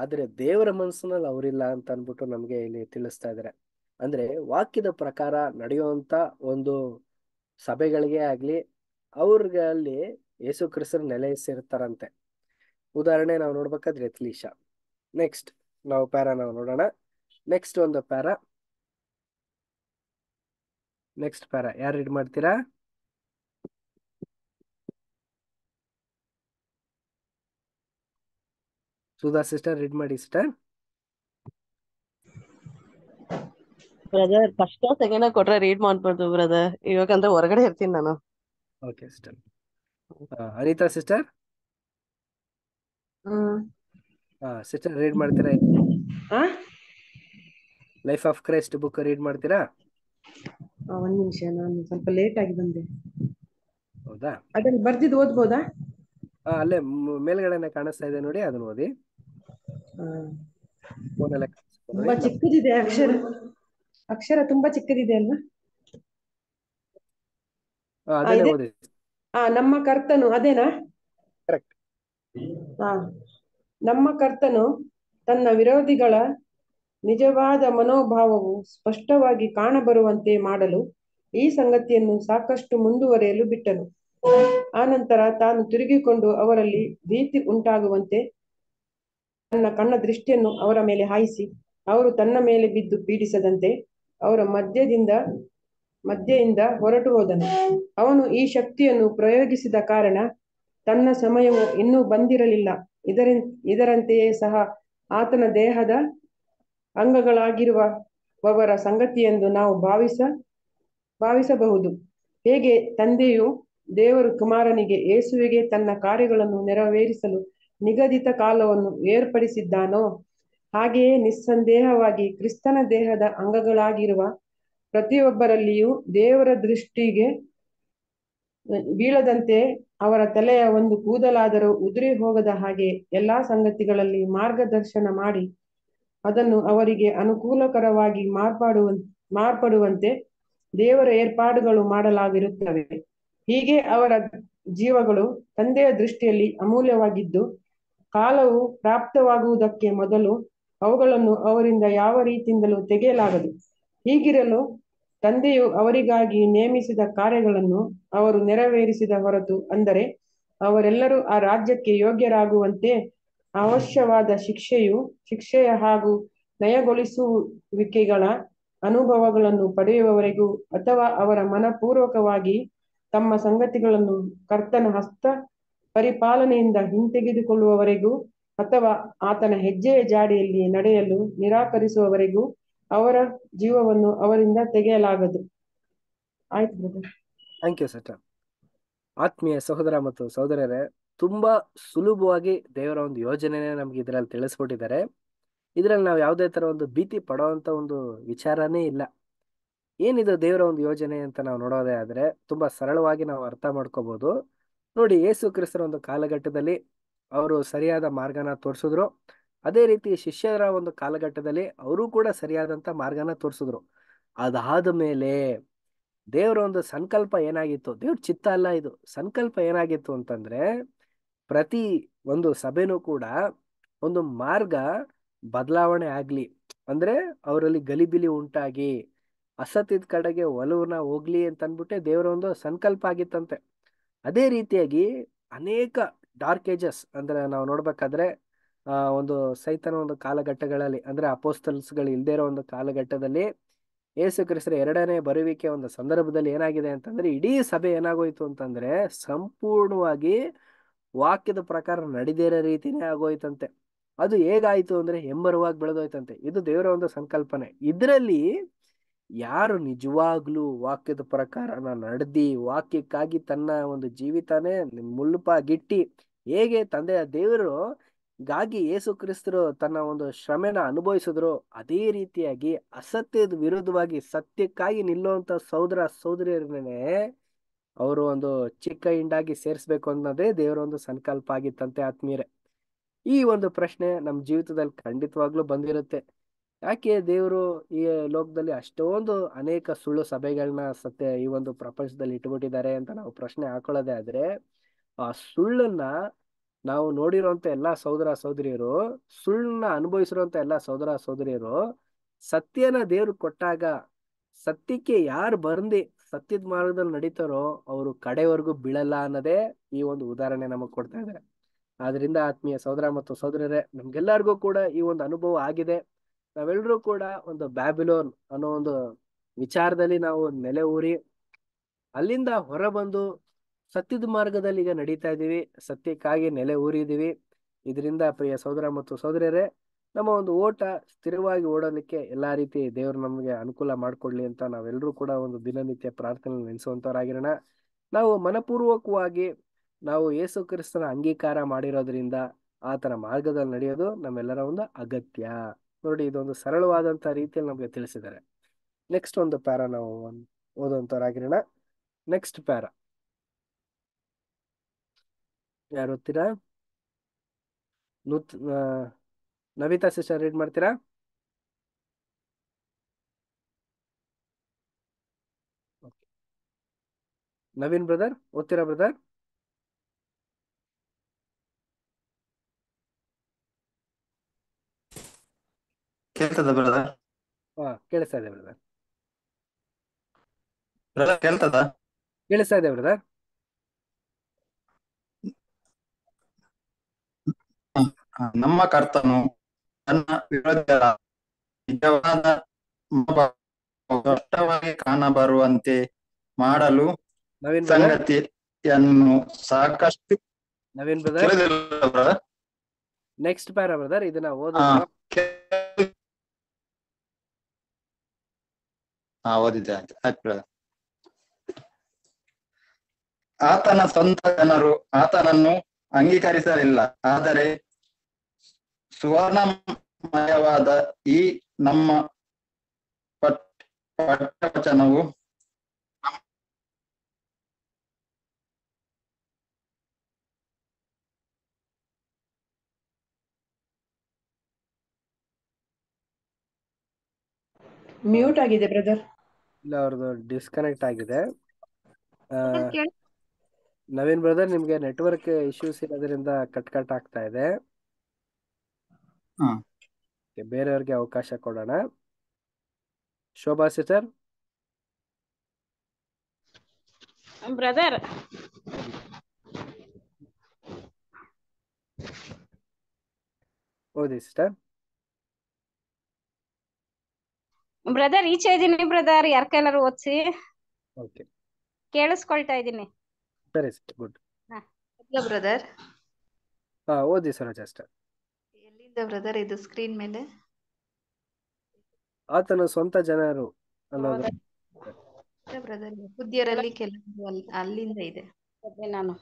ಆದ್ರೆ ದೇವರ ಮನಸ್ಸಿನಲ್ಲಿ ಅವರಿಲ್ಲ ಅಂತ ಅನ್ಬಿಟ್ಟು ನಮ್ಗೆ ಇಲ್ಲಿ ತಿಳಿಸ್ತಾ ಇದ್ದಾರೆ ಅಂದ್ರೆ ವಾಕ್ಯದ ಪ್ರಕಾರ ನಡೆಯುವಂತ ಒಂದು ಸಭೆಗಳಿಗೆ ಆಗ್ಲಿ ಅಲ್ಲಿ ಯೇಸು ಕ್ರಿಸ್ತರು ನೆಲೆಸಿರ್ತಾರಂತೆ ಉದಾಹರಣೆ ನಾವು ನೋಡ್ಬೇಕಾದ್ರೆ ಎತ್ಲೀಶ ನೆಕ್ಸ್ಟ್ ನಾವು ಪ್ಯಾರ ನಾವು ನೋಡೋಣ ನೆಕ್ಸ್ಟ್ ಒಂದು ಪ್ಯಾರಾ ನೆಕ್ಸ್ಟ್ ಪ್ಯಾರಾ ಯಾರು ರೀಡ್ ಮಾಡ್ತೀರಾ ಸುಧಾ ಸಿಸ್ಟರ್ ರೀಡ್ ಮಾಡಿ ಸಿಸ್ಟರ್ ಬ್ರದರ್ ಫಸ್ಟ್ ಸೆಕೆಂಡ್ ಕೊಟ್ರೆ ರೀಡ್ ಮಾಡ್ಬಾರ್ದು ಬ್ರದರ್ ಇವಾಗಂದ್ರೆ ಹೊರಗಡೆ ಇರ್ತೀನಿ ನಾನು ಓಕೆ ಸಿಸ್ಟರ್ ಆ, ಅನಿತಾ ಸಿಸ್ಟರ್ ಸಿಸ್ಟರ್ ರೀಡ್ ಮಾಡ್ತೀರಾ life of Christ book read ಮಾಡ್ತೀರಾ ಒಂದ್ ನಿಮಿಷ ನಾನು ಸ್ವಲ್ಪ ಲೇಟ್ ಆಗಿ ಬಂದೆ ಹೌದಾ ಅದನ್ನ ಬರ್ದಿದ್ದು ಓದ್ಬೋದಾ ಆ, ಅಲ್ಲೇ ಮೇಲ್ಗಡೆನೆ ಕಾಣಿಸ್ತಾ ಇದೆ ನೋಡಿ ಅದನ್ನ ಓದಿ ತುಂಬಾ ಚಿಕ್ಕದಿದೆ ಅಕ್ಷರ ಅಕ್ಷರ ತುಂಬಾ ಚಿಕ್ಕದಿದೆ ಅಲ್ವಾ ಅದನ್ನ ಓದಿ ಆ ನಮ್ಮ ಕರ್ತನು ಅದೇನಾ ಹಾ ನಮ್ಮ ಕರ್ತನು ತನ್ನ ವಿರೋಧಿಗಳ ನಿಜವಾದ ಮನೋಭಾವವು ಸ್ಪಷ್ಟವಾಗಿ ಕಾಣಬರುವಂತೆ ಮಾಡಲು ಈ ಸಂಗತಿಯನ್ನು ಸಾಕಷ್ಟು ಮುಂದುವರೆಯಲು ಬಿಟ್ಟನು ಆನಂತರ ತಾನು ತಿರುಗಿಕೊಂಡು ಅವರಲ್ಲಿ ಭೀತಿ ಉಂಟಾಗುವಂತೆ ತನ್ನ ಕಣ್ಣ ದೃಷ್ಟಿಯನ್ನು ಅವರ ಮೇಲೆ ಹಾಯಿಸಿ ಅವರು ತನ್ನ ಮೇಲೆ ಬಿದ್ದು ಪೀಡಿಸದಂತೆ ಅವರ ಮಧ್ಯದಿಂದ ಮಧ್ಯೆಯಿಂದ ಹೊರಟು ಹೋದನು ಅವನು ಈ ಶಕ್ತಿಯನ್ನು ಪ್ರಯೋಗಿಸಿದ ಕಾರಣ ತನ್ನ ಸಮಯವು ಇನ್ನೂ ಬಂದಿರಲಿಲ್ಲ ಇದರ ಇದರಂತೆಯೇ ಸಹ ಆತನ ದೇಹದ ಅಂಗಗಳಾಗಿರುವವರ ಸಂಗತಿಯೆಂದು ನಾವು ಭಾವಿಸ ಭಾವಿಸಬಹುದು ಹೇಗೆ ತಂದೆಯು ದೇವರು ಕುಮಾರನಿಗೆ ಏಸುವಿಗೆ ತನ್ನ ಕಾರ್ಯಗಳನ್ನು ನೆರವೇರಿಸಲು ನಿಗದಿತ ಕಾಲವನ್ನು ಏರ್ಪಡಿಸಿದ್ದಾನೋ ಹಾಗೆಯೇ ನಿಸ್ಸಂದೇಹವಾಗಿ ಕ್ರಿಸ್ತನ ದೇಹದ ಅಂಗಗಳಾಗಿರುವ ಪ್ರತಿಯೊಬ್ಬರಲ್ಲಿಯೂ ದೇವರ ದೃಷ್ಟಿಗೆ ಬೀಳದಂತೆ ಅವರ ತಲೆಯ ಒಂದು ಕೂದಲಾದರೂ ಉದುರಿ ಹೋಗದ ಹಾಗೆ ಎಲ್ಲಾ ಸಂಗತಿಗಳಲ್ಲಿ ಮಾರ್ಗದರ್ಶನ ಮಾಡಿ ಅದನ್ನು ಅವರಿಗೆ ಅನುಕೂಲಕರವಾಗಿ ಮಾರ್ಪಾಡುವ ಮಾರ್ಪಡುವಂತೆ ದೇವರ ಏರ್ಪಾಡುಗಳು ಮಾಡಲಾಗಿರುತ್ತವೆ ಹೀಗೆ ಅವರ ಜೀವಗಳು ತಂದೆಯ ದೃಷ್ಟಿಯಲ್ಲಿ ಅಮೂಲ್ಯವಾಗಿದ್ದು ಕಾಲವು ಪ್ರಾಪ್ತವಾಗುವುದಕ್ಕೆ ಮೊದಲು ಅವುಗಳನ್ನು ಅವರಿಂದ ಯಾವ ರೀತಿಯಿಂದಲೂ ತೆಗೆಯಲಾಗದು ಹೀಗಿರಲು ತಂದೆಯು ಅವರಿಗಾಗಿ ನೇಮಿಸಿದ ಕಾರ್ಯಗಳನ್ನು ಅವರು ನೆರವೇರಿಸಿದ ಹೊರತು ಅಂದರೆ ಅವರೆಲ್ಲರೂ ಆ ರಾಜ್ಯಕ್ಕೆ ಯೋಗ್ಯರಾಗುವಂತೆ ಅವಶ್ಯವಾದ ಶಿಕ್ಷೆಯು ಶಿಕ್ಷೆಯ ಹಾಗೂ ನಯಗೊಳಿಸುವಿಕೆಗಳ ಅನುಭವಗಳನ್ನು ಪಡೆಯುವವರೆಗೂ ಅಥವಾ ಅವರ ಮನಪೂರ್ವಕವಾಗಿ ತಮ್ಮ ಸಂಗತಿಗಳನ್ನು ಕರ್ತನ ಹಸ್ತ ಪರಿಪಾಲನೆಯಿಂದ ಹಿಂತೆಗೆದುಕೊಳ್ಳುವವರೆಗೂ ಅಥವಾ ಆತನ ಹೆಜ್ಜೆಯ ಜಾಡಿಯಲ್ಲಿ ನಡೆಯಲು ನಿರಾಕರಿಸುವವರೆಗೂ ಅವರ ಜೀವವನ್ನು ಅವರಿಂದ ತೆಗೆಯಲಾಗದು ಆಯ್ತು ಥ್ಯಾಂಕ್ ಯು ಸಚ ಆತ್ಮೀಯ ಸಹೋದರ ಮತ್ತು ಸಹೋದರರೇ ತುಂಬಾ ಸುಲಭವಾಗಿ ದೇವರ ಒಂದು ಯೋಜನೆನೇ ನಮ್ಗೆ ಇದರಲ್ಲಿ ತಿಳಿಸ್ಕೊಟ್ಟಿದ್ದಾರೆ ಇದರಲ್ಲಿ ನಾವು ಯಾವುದೇ ತರ ಒಂದು ಭೀತಿ ಪಡೋವಂತ ಒಂದು ವಿಚಾರನೇ ಇಲ್ಲ ಏನಿದು ದೇವರ ಒಂದು ಯೋಜನೆ ಅಂತ ನಾವು ನೋಡೋದೇ ಆದ್ರೆ ತುಂಬಾ ಸರಳವಾಗಿ ನಾವು ಅರ್ಥ ಮಾಡ್ಕೋಬಹುದು ನೋಡಿ ಯೇಸು ಕ್ರಿಸ್ತರ ಒಂದು ಕಾಲಘಟ್ಟದಲ್ಲಿ ಅವರು ಸರಿಯಾದ ಮಾರ್ಗನ ತೋರಿಸಿದ್ರು ಅದೇ ರೀತಿ ಶಿಷ್ಯರ ಒಂದು ಕಾಲಘಟ್ಟದಲ್ಲಿ ಅವರು ಕೂಡ ಸರಿಯಾದಂಥ ಮಾರ್ಗನ ತೋರಿಸಿದ್ರು ಅದಾದ ಮೇಲೆ ದೇವರ ಒಂದು ಸಂಕಲ್ಪ ಏನಾಗಿತ್ತು ದೇವ್ರ ಚಿತ್ತ ಅಲ್ಲ ಇದು ಸಂಕಲ್ಪ ಏನಾಗಿತ್ತು ಅಂತಂದ್ರೆ ಪ್ರತಿ ಒಂದು ಸಭೆನೂ ಕೂಡ ಒಂದು ಮಾರ್ಗ ಬದಲಾವಣೆ ಆಗಲಿ ಅಂದ್ರೆ ಅವರಲ್ಲಿ ಗಲಿಬಿಲಿ ಉಂಟಾಗಿ ಅಸತ್ತಿದ ಕಡೆಗೆ ಒಲವನ್ನ ಹೋಗ್ಲಿ ಅಂತ ಅಂದ್ಬಿಟ್ಟೆ ದೇವರ ಒಂದು ಸಂಕಲ್ಪ ಆಗಿತ್ತಂತೆ ಅದೇ ರೀತಿಯಾಗಿ ಅನೇಕ ಡಾರ್ಕ್ ಏಜಸ್ ಅಂದ್ರೆ ನಾವು ನೋಡ್ಬೇಕಾದ್ರೆ ಆ ಒಂದು ಸೈತನ ಒಂದು ಕಾಲಘಟ್ಟಗಳಲ್ಲಿ ಅಂದ್ರೆ ಅಪೋಸ್ತಲ್ಸ್ಗಳು ಇಲ್ದೇ ಇರೋ ಒಂದು ಕಾಲಘಟ್ಟದಲ್ಲಿ ಯೇಸು ಎರಡನೇ ಬರುವಿಕೆ ಒಂದು ಸಂದರ್ಭದಲ್ಲಿ ಏನಾಗಿದೆ ಅಂತಂದ್ರೆ ಇಡೀ ಸಭೆ ಏನಾಗೋಯ್ತು ಅಂತಂದ್ರೆ ಸಂಪೂರ್ಣವಾಗಿ ವಾಕ್ಯದ ಪ್ರಕಾರ ನಡೆದಿರೋ ರೀತಿನೇ ಆಗೋಯ್ತಂತೆ ಅದು ಹೇಗಾಯ್ತು ಅಂದ್ರೆ ಹೆಮ್ಮರವಾಗಿ ಬೆಳೆದೋಯ್ತಂತೆ ಇದು ದೇವರ ಒಂದು ಸಂಕಲ್ಪನೆ ಇದರಲ್ಲಿ ಯಾರು ನಿಜವಾಗ್ಲೂ ವಾಕ್ಯದ ಪ್ರಕಾರ ನಡೆದಿ ವಾಕ್ಯಕ್ಕಾಗಿ ತನ್ನ ಒಂದು ಜೀವಿತಾನೇ ಮುಳ್ಳುಪಾಗಿಟ್ಟಿ ಹೇಗೆ ತಂದೆಯ ದೇವರು ಗಾಗಿ ಯೇಸು ಕ್ರಿಸ್ತರು ತನ್ನ ಒಂದು ಶ್ರಮೆನ ಅನುಭವಿಸಿದ್ರು ಅದೇ ರೀತಿಯಾಗಿ ಅಸತ್ಯದ ವಿರುದ್ಧವಾಗಿ ಸತ್ಯಕ್ಕಾಗಿ ನಿಲ್ಲುವಂತ ಸಹೋದರ ಸಹೋದರಿಯರನ್ನೇ ಅವರು ಒಂದು ಚಿಕ್ಕ ಹಿಂಡಾಗಿ ಸೇರಿಸ್ಬೇಕು ಅನ್ನೋದೇ ದೇವರ ಒಂದು ಸಂಕಲ್ಪ ಆಗಿತ್ತಂತೆ ಆತ್ಮೀಯರೇ ಈ ಒಂದು ಪ್ರಶ್ನೆ ನಮ್ಮ ಜೀವಿತದಲ್ಲಿ ಖಂಡಿತವಾಗ್ಲೂ ಬಂದಿರುತ್ತೆ ಯಾಕೆ ದೇವರು ಈ ಲೋಕದಲ್ಲಿ ಅಷ್ಟೊಂದು ಅನೇಕ ಸುಳ್ಳು ಸಭೆಗಳನ್ನ ಸತ್ಯ ಈ ಒಂದು ಪ್ರಪಂಚದಲ್ಲಿ ಇಟ್ಬಿಟ್ಟಿದ್ದಾರೆ ಅಂತ ನಾವು ಪ್ರಶ್ನೆ ಹಾಕೊಳ್ಳೋದೇ ಆದ್ರೆ ಆ ಸುಳ್ಳನ್ನ ನಾವು ನೋಡಿರುವಂತ ಎಲ್ಲಾ ಸಹೋದರ ಸಹೋದರಿಯರು ಸುಳ್ಳನ್ನ ಅನುಭವಿಸಿರುವಂತ ಎಲ್ಲಾ ಸಹೋದರ ಸಹೋದರಿಯರು ಸತ್ಯನ ದೇವ್ರು ಕೊಟ್ಟಾಗ ಸತ್ಯಕ್ಕೆ ಯಾರು ಬರ್ದಿ ಸತ್ಯದ ಮಾರ್ಗದಲ್ಲಿ ನಡೀತಾರೋ ಅವರು ಕಡೆವರೆಗೂ ಬೀಳಲ್ಲ ಅನ್ನೋದೇ ಈ ಒಂದು ಉದಾಹರಣೆ ನಮಗ್ ಕೊಡ್ತಾ ಇದೆ ಆದ್ರಿಂದ ಆತ್ಮೀಯ ಸಹೋದರ ಮತ್ತು ಸಹೋದರರೇ ನಮ್ಗೆಲ್ಲರಿಗೂ ಕೂಡ ಈ ಒಂದು ಅನುಭವ ಆಗಿದೆ ನಾವೆಲ್ಲರೂ ಕೂಡ ಒಂದು ಬ್ಯಾಬಿಲೋನ್ ಅನ್ನೋ ಒಂದು ವಿಚಾರದಲ್ಲಿ ನಾವು ನೆಲೆ ಊರಿ ಅಲ್ಲಿಂದ ಹೊರಬಂದು ಸತ್ಯದ ಮಾರ್ಗದಲ್ಲಿ ಈಗ ನಡೀತಾ ಇದ್ದೀವಿ ಸತ್ಯಕ್ಕಾಗಿ ನೆಲೆ ಊರಿದ್ದೀವಿ ಇದರಿಂದ ಪ್ರಿಯ ಸಹೋದರ ಮತ್ತು ಸಹೋದರಿಯರೇ ನಮ್ಮ ಒಂದು ಓಟ ಸ್ಥಿರವಾಗಿ ಓಡೋದಕ್ಕೆ ಎಲ್ಲ ರೀತಿ ದೇವರು ನಮಗೆ ಅನುಕೂಲ ಮಾಡಿಕೊಡ್ಲಿ ಅಂತ ನಾವೆಲ್ಲರೂ ಕೂಡ ಒಂದು ದಿನನಿತ್ಯ ಪ್ರಾರ್ಥನೆ ನೆನೆಸುವಂತವರಾಗಿರೋಣ ನಾವು ಮನಪೂರ್ವಕವಾಗಿ ನಾವು ಯೇಸು ಕ್ರಿಸ್ತನ ಅಂಗೀಕಾರ ಮಾಡಿರೋದ್ರಿಂದ ಆತನ ಮಾರ್ಗದಲ್ಲಿ ನಡೆಯೋದು ನಮ್ಮೆಲ್ಲರ ಒಂದು ಅಗತ್ಯ ನೋಡಿ ಇದೊಂದು ಸರಳವಾದಂತ ರೀತಿಯಲ್ಲಿ ನಮಗೆ ತಿಳಿಸಿದ್ದಾರೆ ನೆಕ್ಸ್ಟ್ ಒಂದು ಪ್ಯಾರ ನಾವು ಓದುವಂತವರಾಗಿರೋಣ ನೆಕ್ಸ್ಟ್ ಪ್ಯಾರಾ ಯಾರು ಓದ್ತೀರಾ ನುತ್ ನವಿತಾ ಸಿಸ್ಟರ್ ರೀಡ್ ಮಾಡ್ತೀರಾ ನವೀನ್ ಬ್ರದರ್ ಓದ್ತೀರಾ ಬ್ರದರ್ ಬ್ರದರ್ ಹಾ ಕೇಳಿಸ್ತಾ ಇದೆ ಬ್ರದರ್ ಕೇಳಿಸ್ತಾ ಇದೆ ಬ್ರದರ್ ನಮ್ಮ ಕರ್ತನು ತನ್ನ ವಿರೋಧಿಗಳ ನಿಜವಾದ ಸ್ಪಷ್ಟವಾಗಿ ಕಾಣಬರುವಂತೆ ಮಾಡಲು ಸಂಗತಿಯನ್ನು ಸಾಕಷ್ಟು Naveen brother next para brother ಇದನ್ನ ಹಾ ಓದಿದ್ದೆ ಆಯ್ತು ಆತನ ಸ್ವಂತ ಜನರು ಆತನನ್ನು ಅಂಗೀಕರಿಸಲಿಲ್ಲ ಆದರೆ ಸುವರ್ಣಮಯವಾದ ಈ ನಮ್ಮ ಪಟ್ ಪಟ್ಟವಚನವು ಮ್ಯೂಟ್ ಆಗಿದೆ ಬ್ರದರ್ ಇಲ್ಲ ಅವ್ರದ್ದು ಡಿಸ್ಕನೆಕ್ಟ್ ಆಗಿದೆ ನವೀನ್ ಬ್ರದರ್ ನಿಮ್ಗೆ ನೆಟ್ವರ್ಕ್ ಇಶ್ಯೂಸ್ ಇರೋದ್ರಿಂದ ಕಟ್ ಕಟ್ ಆಗ್ತಾ ಇದೆ ಬೇರೆಯವ್ರಿಗೆ ಅವಕಾಶ ಕೊಡೋಣ ಶೋಭಾ ಸಿಸ್ಟರ್ ಬ್ರದರ್ ಓದಿ ಸಿಸ್ಟರ್ ಬ್ರದರ್ ಈಚೆ ಇದೀನಿ ಬ್ರದರ್ ಯಾರ ಕೈಲಾರು ಓದಿಸಿ ಓಕೆ ಕೇಳಿಸ್ಕೊಳ್ತಾ ಇದೀನಿ ಸರಿ ಗುಡ್ ಬ್ರದರ್ ಓದಿ ಸರ್ ಜಸ್ಟ್ ಬ್ರದರ್ ಇದು ಸ್ಕ್ರೀನ್ ಮೇಲೆ ಆತನ ಸ್ವಂತ ಜನರು ಅನ್ನೋದು ಬ್ರದರ್ ಯಹೂದ್ಯರಲ್ಲಿ ಕೆಲವು ಅಲ್ಲಿಂದ ಇದೆ ನಾನು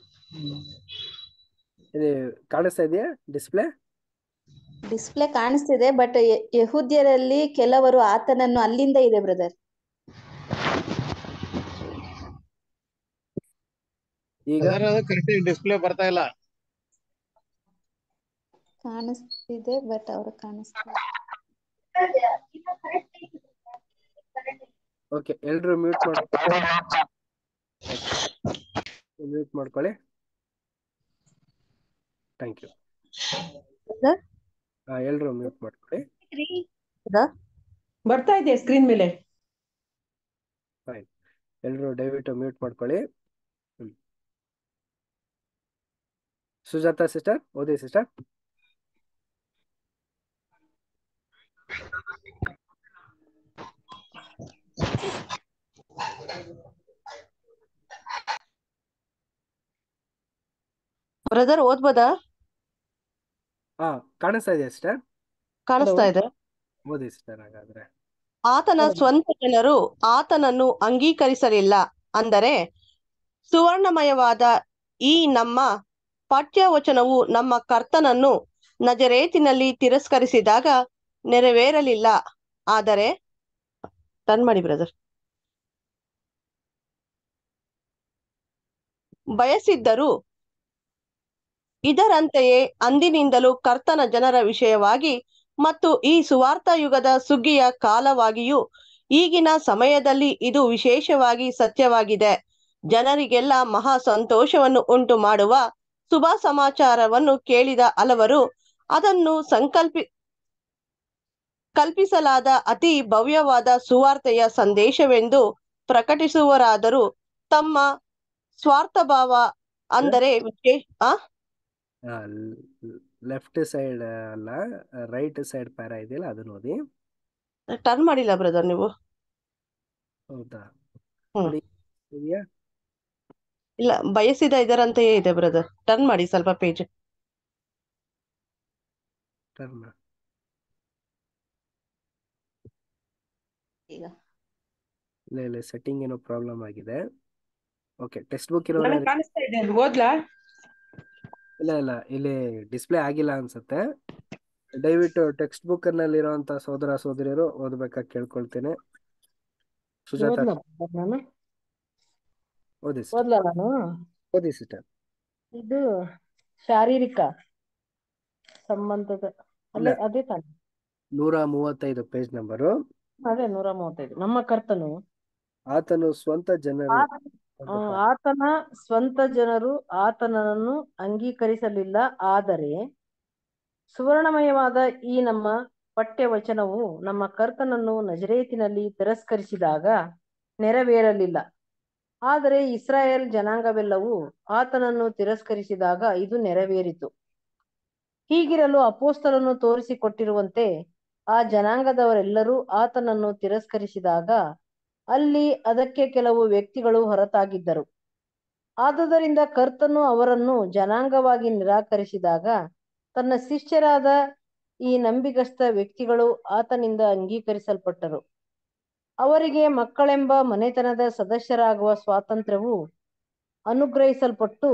ಇದು ಕಾಣಿಸ್ತಾ ಇದೆಯಾ ಡಿಸ್ಪ್ಲೇ ಡಿಸ್ಪ್ಲೇ ಕಾಣಿಸ್ತಿದೆ ಬಟ್ ಯಹೂದ್ಯರಲ್ಲಿ ಕೆಲವರು ಆತನನ್ನು ಅಲ್ಲಿಂದ ಇದೆ ಬ್ರದರ್ ಈಗ ಡಿಸ್ಪ್ಲೇ ಬರ್ತಾ ಇಲ್ಲ ಕಾಣಿಸ್ತಿದೆ ಬಟ್ ಅವರು ಕಾಣಿಸ್ತಿಲ್ಲ ಓಕೆ ಎಲ್ಲರೂ ಮ್ಯೂಟ್ ಮಾಡ್ಕೊಳ್ಳಿ ಮ್ಯೂಟ್ ಮಾಡ್ಕೊಳ್ಳಿ ಥ್ಯಾಂಕ್ ಯು ಎಲ್ರು ಎಲ್ಲರೂ ಮ್ಯೂಟ್ ಮಾಡ್ಕೊಳ್ಳಿ ಬರ್ತಾ ಇದೆ ಸ್ಕ್ರೀನ್ ಮೇಲೆ ಫೈನ್ ಎಲ್ಲರೂ ದಯವಿಟ್ಟು ಮ್ಯೂಟ್ ಮಾಡ್ಕೊಳ್ಳಿ ಸುಜಾತಾ ಸಿಸ್ಟರ್ ಓದಿ ಸಿಸ್ಟರ್ ಬ್ರದರ್ ಓದ್ಬೋದಾ ಹಾ ಕಾಣಿಸ್ತಾ ಕಾಣಿಸ್ತಾ ಇದೆ ಓದಿ ಹಾಗಾದ್ರೆ ಆತನ ಸ್ವಂತ ಜನರು ಆತನನ್ನು ಅಂಗೀಕರಿಸಲಿಲ್ಲ ಅಂದರೆ ಸುವರ್ಣಮಯವಾದ ಈ ನಮ್ಮ ಪಠ್ಯವಚನವು ನಮ್ಮ ಕರ್ತನನ್ನು ನಜರೇತಿನಲ್ಲಿ ತಿರಸ್ಕರಿಸಿದಾಗ ನೆರವೇರಲಿಲ್ಲ ಆದರೆ ಟರ್ನ್ ಮಾಡಿ ಬ್ರದರ್ ಬಯಸಿದ್ದರು ಇದರಂತೆಯೇ ಅಂದಿನಿಂದಲೂ ಕರ್ತನ ಜನರ ವಿಷಯವಾಗಿ ಮತ್ತು ಈ ಸುವಾರ್ಥ ಯುಗದ ಸುಗ್ಗಿಯ ಕಾಲವಾಗಿಯೂ ಈಗಿನ ಸಮಯದಲ್ಲಿ ಇದು ವಿಶೇಷವಾಗಿ ಸತ್ಯವಾಗಿದೆ ಜನರಿಗೆಲ್ಲ ಮಹಾ ಸಂತೋಷವನ್ನು ಉಂಟು ಮಾಡುವ ಶುಭ ಸಮಾಚಾರವನ್ನು ಕೇಳಿದ ಹಲವರು ಅದನ್ನು ಸಂಕಲ್ಪಿ ಕಲ್ಪಿಸಲಾದ ಅತಿ ಭವ್ಯವಾದ ಸುವಾರ್ತೆಯ ಸಂದೇಶವೆಂದು ಪ್ರಕಟಿಸುವರಾದರೂ ತಮ್ಮ ಸ್ವಾರ್ಥ ಭಾವ ಅಂದರೆ ವಿಶೇಷ ಲೆಫ್ಟ್ ಸೈಡ್ ಅಲ್ಲ ರೈಟ್ ಸೈಡ್ ಪ್ಯಾರ ಇದೆಯಲ್ಲ ಅದನ್ನ ಓದಿ ಟರ್ನ್ ಮಾಡಿಲ್ಲ ಬ್ರದರ್ ನೀವು ಹೌದಾ ಇದೆಯಾ ಇಲ್ಲ ಬಯಸಿದ ಇದರಂತೆಯೇ ಇದೆ ಬ್ರದರ್ ಟರ್ನ್ ಮಾಡಿ ಸ್ವಲ್ಪ ಪೇಜ್ ಟರ್ನ್ ಈಗ ಇಲ್ಲ ಇಲ್ಲ ಸೆಟ್ಟಿಂಗ್ ಏನೋ ಪ್ರಾಬ್ಲಮ್ ಆಗಿದೆ ಓಕೆ ಟೆಕ್ಸ್ಟ್ ಬುಕ್ ಇರೋ ಕಾಣಿಸ್ತಾ ಇದೆ ಓದ್ಲಾ ಇಲ್ಲ ಇಲ್ಲ ಇಲ್ಲಿ ಡಿಸ್ಪ್ಲೇ ಆಗಿಲ್ಲ ಅನ್ಸುತ್ತೆ ದಯವಿಟ್ಟು ಟೆಕ್ಸ್ಟ್ ಬುಕ್ ನಲ್ಲಿ ಇರುವಂತ ಸೋದರ ಸೋದರಿಯರು ಓದಬೇಕಾಗಿ ಕೇಳ್ಕೊಳ್ತೇನೆ ಸುಜಾತ ಓದಿ ನಾನು ಇದು ಶಾರೀರಿಕ ಸಂಬಂಧದ ಅದೇ ತಾನೆ ನೂರ ಮೂವತ್ತೈದು ಪೇಜ್ ನಂಬರು ಅದೇ ನೂರ ಮೂವತ್ತೈದು ನಮ್ಮ ಕರ್ತನು ಆತನು ಸ್ವಂತ ಜನರು ಆತನ ಸ್ವಂತ ಜನರು ಆತನನ್ನು ಅಂಗೀಕರಿಸಲಿಲ್ಲ ಆದರೆ ಸುವರ್ಣಮಯವಾದ ಈ ನಮ್ಮ ಪಠ್ಯವಚನವು ನಮ್ಮ ಕರ್ತನನ್ನು ನಜರೇತಿನಲ್ಲಿ ತಿರಸ್ಕರಿಸಿದಾಗ ನೆರವೇರಲಿಲ್ಲ ಆದರೆ ಇಸ್ರಾಯೇಲ್ ಜನಾಂಗವೆಲ್ಲವೂ ಆತನನ್ನು ತಿರಸ್ಕರಿಸಿದಾಗ ಇದು ನೆರವೇರಿತು ಹೀಗಿರಲು ಅಪೋಸ್ತರನ್ನು ತೋರಿಸಿಕೊಟ್ಟಿರುವಂತೆ ಆ ಜನಾಂಗದವರೆಲ್ಲರೂ ಆತನನ್ನು ತಿರಸ್ಕರಿಸಿದಾಗ ಅಲ್ಲಿ ಅದಕ್ಕೆ ಕೆಲವು ವ್ಯಕ್ತಿಗಳು ಹೊರತಾಗಿದ್ದರು ಆದುದರಿಂದ ಕರ್ತನು ಅವರನ್ನು ಜನಾಂಗವಾಗಿ ನಿರಾಕರಿಸಿದಾಗ ತನ್ನ ಶಿಷ್ಯರಾದ ಈ ನಂಬಿಗಸ್ತ ವ್ಯಕ್ತಿಗಳು ಆತನಿಂದ ಅಂಗೀಕರಿಸಲ್ಪಟ್ಟರು ಅವರಿಗೆ ಮಕ್ಕಳೆಂಬ ಮನೆತನದ ಸದಸ್ಯರಾಗುವ ಸ್ವಾತಂತ್ರ್ಯವು ಅನುಗ್ರಹಿಸಲ್ಪಟ್ಟು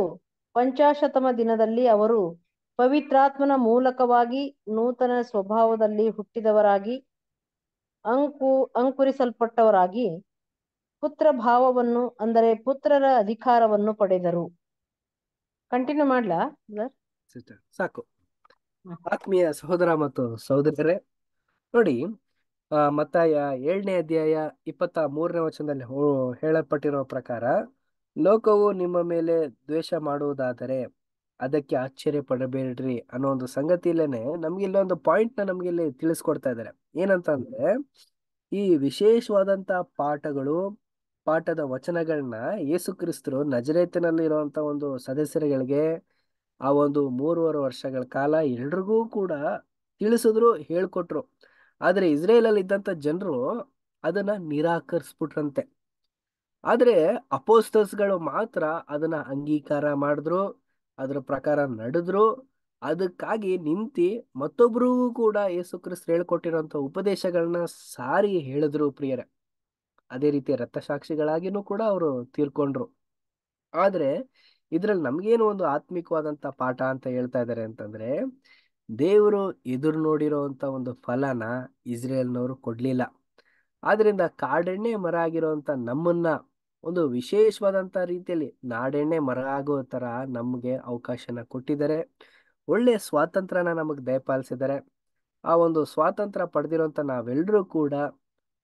ಪಂಚಾಶತಮ ದಿನದಲ್ಲಿ ಅವರು ಪವಿತ್ರಾತ್ಮನ ಮೂಲಕವಾಗಿ ನೂತನ ಸ್ವಭಾವದಲ್ಲಿ ಹುಟ್ಟಿದವರಾಗಿ ಅಂಕು ಅಂಕುರಿಸಲ್ಪಟ್ಟವರಾಗಿ ಪುತ್ರ ಭಾವವನ್ನು ಅಂದರೆ ಪುತ್ರರ ಅಧಿಕಾರವನ್ನು ಪಡೆದರು ಕಂಟಿನ್ಯೂ ಮಾಡ್ಲಾ ಸಾಕು ಆತ್ಮೀಯ ಸಹೋದರ ಮತ್ತು ಸಹೋದರರೇ ನೋಡಿ ಮತ್ತಾಯ ಏಳನೇ ಅಧ್ಯಾಯ ಇಪ್ಪತ್ತ ಮೂರನೇ ವಚನದಲ್ಲಿ ಹೇಳಲ್ಪಟ್ಟಿರುವ ಪ್ರಕಾರ ಲೋಕವು ನಿಮ್ಮ ಮೇಲೆ ದ್ವೇಷ ಮಾಡುವುದಾದರೆ ಅದಕ್ಕೆ ಆಶ್ಚರ್ಯ ಪಡಬೇಡ್ರಿ ಅನ್ನೋ ಒಂದು ಸಂಗತಿಲೇನೆ ನಮ್ಗೆ ಒಂದು ಪಾಯಿಂಟ್ ನಮ್ಗೆ ಇಲ್ಲಿ ತಿಳಿಸ್ಕೊಡ್ತಾ ಇದ್ದಾರೆ ಏನಂತ ಅಂದ್ರೆ ಈ ವಿಶೇಷವಾದಂತಹ ಪಾಠಗಳು ಪಾಠದ ವಚನಗಳನ್ನ ಯೇಸು ಕ್ರಿಸ್ತರು ನಜರೇತಿನಲ್ಲಿ ಇರುವಂತ ಒಂದು ಸದಸ್ಯರುಗಳಿಗೆ ಆ ಒಂದು ಮೂರುವರೆ ವರ್ಷಗಳ ಕಾಲ ಎಲ್ರಿಗೂ ಕೂಡ ತಿಳಿಸಿದ್ರು ಹೇಳ್ಕೊಟ್ರು ಆದರೆ ಇಸ್ರೇಲಲ್ಲಿ ಇದ್ದಂಥ ಜನರು ಅದನ್ನು ನಿರಾಕರಿಸ್ಬಿಟ್ರಂತೆ ಆದರೆ ಅಪೋಸ್ಟರ್ಸ್ಗಳು ಮಾತ್ರ ಅದನ್ನ ಅಂಗೀಕಾರ ಮಾಡಿದ್ರು ಅದ್ರ ಪ್ರಕಾರ ನಡೆದ್ರು ಅದಕ್ಕಾಗಿ ನಿಂತಿ ಮತ್ತೊಬ್ಬರಿಗೂ ಕೂಡ ಯೇಸು ಕ್ರಿಸ್ತ ಹೇಳ್ಕೊಟ್ಟಿರೋಂಥ ಉಪದೇಶಗಳನ್ನ ಸಾರಿ ಹೇಳಿದ್ರು ಪ್ರಿಯರೇ ಅದೇ ರೀತಿ ರಕ್ತಸಾಕ್ಷಿಗಳಾಗಿನೂ ಕೂಡ ಅವರು ತೀರ್ಕೊಂಡ್ರು ಆದ್ರೆ ಇದ್ರಲ್ಲಿ ನಮ್ಗೇನು ಒಂದು ಆತ್ಮಿಕವಾದಂತ ಪಾಠ ಅಂತ ಹೇಳ್ತಾ ಇದ್ದಾರೆ ಅಂತಂದ್ರೆ ದೇವರು ಎದುರು ನೋಡಿರೋವಂತ ಒಂದು ಫಲನ ಇಸ್ರೇಲ್ನವರು ಕೊಡ್ಲಿಲ್ಲ ಆದ್ರಿಂದ ಕಾಡೆಣ್ಣೆ ಮರ ಆಗಿರುವಂತ ನಮ್ಮನ್ನ ಒಂದು ವಿಶೇಷವಾದಂತ ರೀತಿಯಲ್ಲಿ ನಾಡೆಣ್ಣೆ ಮರ ಆಗೋ ತರ ನಮ್ಗೆ ಅವಕಾಶನ ಕೊಟ್ಟಿದ್ದಾರೆ ಒಳ್ಳೆ ಸ್ವಾತಂತ್ರ್ಯನ ನಮಗ್ ದಯಪಾಲಿಸಿದ್ದಾರೆ ಆ ಒಂದು ಸ್ವಾತಂತ್ರ್ಯ ಪಡೆದಿರೋಂಥ ನಾವೆಲ್ಲರೂ ಕೂಡ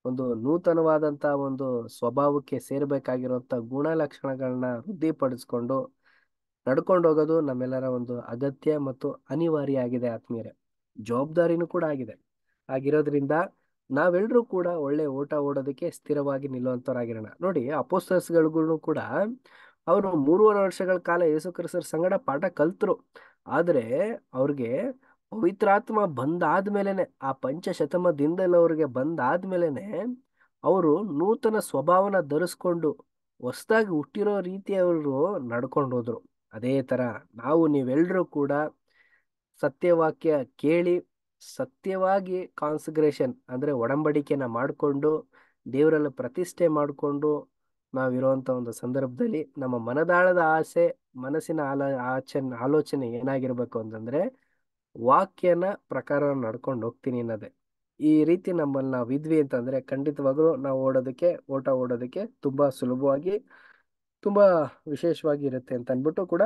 ಒಂದು ನೂತನವಾದಂಥ ಒಂದು ಸ್ವಭಾವಕ್ಕೆ ಸೇರಬೇಕಾಗಿರುವಂಥ ಗುಣಲಕ್ಷಣಗಳನ್ನ ವೃದ್ಧಿಪಡಿಸ್ಕೊಂಡು ನಡ್ಕೊಂಡು ಹೋಗೋದು ನಮ್ಮೆಲ್ಲರ ಒಂದು ಅಗತ್ಯ ಮತ್ತು ಅನಿವಾರ್ಯ ಆಗಿದೆ ಆತ್ಮೀಯರೇ ಜವಾಬ್ದಾರಿನೂ ಕೂಡ ಆಗಿದೆ ಆಗಿರೋದ್ರಿಂದ ನಾವೆಲ್ಲರೂ ಕೂಡ ಒಳ್ಳೆ ಓಟ ಓಡೋದಕ್ಕೆ ಸ್ಥಿರವಾಗಿ ನಿಲ್ಲುವಂಥವರಾಗಿರೋಣ ನೋಡಿ ಅಪೋಸ್ಟರ್ಸ್ಗಳಿಗೂ ಕೂಡ ಅವರು ಮೂರುವರೆ ವರ್ಷಗಳ ಕಾಲ ಯೇಸು ಕ್ರಿಸ್ತರ ಸಂಗಡ ಪಾಠ ಕಲ್ತರು ಆದರೆ ಅವ್ರಿಗೆ ಪವಿತ್ರಾತ್ಮ ಬಂದಾದ್ಮೇಲೆನೆ ಆ ಪಂಚಶತಮ ದಿನದಲ್ಲಿ ಅವ್ರಿಗೆ ಬಂದಾದ್ಮೇಲೆನೆ ಅವರು ನೂತನ ಸ್ವಭಾವನ ಧರಿಸ್ಕೊಂಡು ಹೊಸದಾಗಿ ಹುಟ್ಟಿರೋ ರೀತಿ ಅವರು ನಡ್ಕೊಂಡು ಹೋದರು ಅದೇ ಥರ ನಾವು ನೀವೆಲ್ಲರೂ ಕೂಡ ಸತ್ಯವಾಕ್ಯ ಕೇಳಿ ಸತ್ಯವಾಗಿ ಕಾನ್ಸಗ್ರೇಷನ್ ಅಂದರೆ ಒಡಂಬಡಿಕೆನ ಮಾಡಿಕೊಂಡು ದೇವರಲ್ಲಿ ಪ್ರತಿಷ್ಠೆ ಮಾಡಿಕೊಂಡು ನಾವಿರುವಂಥ ಒಂದು ಸಂದರ್ಭದಲ್ಲಿ ನಮ್ಮ ಮನದಾಳದ ಆಸೆ ಮನಸ್ಸಿನ ಆಲ ಆಚ ಆಲೋಚನೆ ಏನಾಗಿರಬೇಕು ಅಂತಂದರೆ ವಾಕ್ಯನ ಪ್ರಕಾರ ನಡ್ಕೊಂಡು ಹೋಗ್ತೀನಿ ಅನ್ನೋದೇ ಈ ರೀತಿ ನಮ್ಮಲ್ಲಿ ನಾವು ಇದ್ವಿ ಅಂತಂದರೆ ಖಂಡಿತವಾಗ್ಲೂ ನಾವು ಓಡೋದಕ್ಕೆ ಓಟ ಓಡೋದಕ್ಕೆ ತುಂಬಾ ಸುಲಭವಾಗಿ ತುಂಬಾ ವಿಶೇಷವಾಗಿ ಇರುತ್ತೆ ಅಂತ ಅಂದ್ಬಿಟ್ಟು ಕೂಡ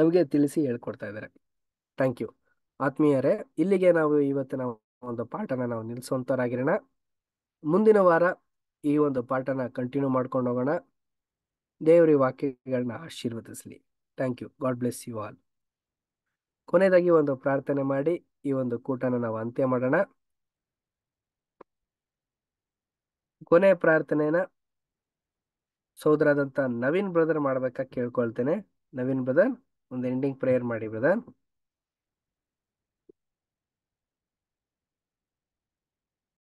ನಮಗೆ ತಿಳಿಸಿ ಹೇಳ್ಕೊಡ್ತಾ ಇದ್ದಾರೆ ಥ್ಯಾಂಕ್ ಯು ಆತ್ಮೀಯರೇ ಇಲ್ಲಿಗೆ ನಾವು ಇವತ್ತಿನ ಒಂದು ಪಾಠನ ನಾವು ನಿಲ್ಲಿಸುವಂತವರಾಗಿರೋಣ ಮುಂದಿನ ವಾರ ಈ ಒಂದು ಪಾಠನ ಕಂಟಿನ್ಯೂ ಮಾಡ್ಕೊಂಡು ಹೋಗೋಣ ದೇವರಿ ವಾಕ್ಯಗಳನ್ನ ಆಶೀರ್ವದಿಸಲಿ thank you God bless you all ಕೊನೆಯದಾಗಿ ಒಂದು ಪ್ರಾರ್ಥನೆ ಮಾಡಿ ಈ ಒಂದು ಕೂಟನ ನಾವು ಅಂತ್ಯ ಮಾಡೋಣ ಕೊನೆ ಪ್ರಾರ್ಥನೆಯನ್ನ ಸೋದರಾದಂತ ನವೀನ್ ಬ್ರದರ್ ಮಾಡ್ಬೇಕಾಗಿ ಕೇಳ್ಕೊಳ್ತೇನೆ ನವೀನ್ ಬ್ರದರ್ ಒಂದು ಎಂಡಿಂಗ್ ಪ್ರೇಯರ್ ಮಾಡಿ ಬ್ರದರ್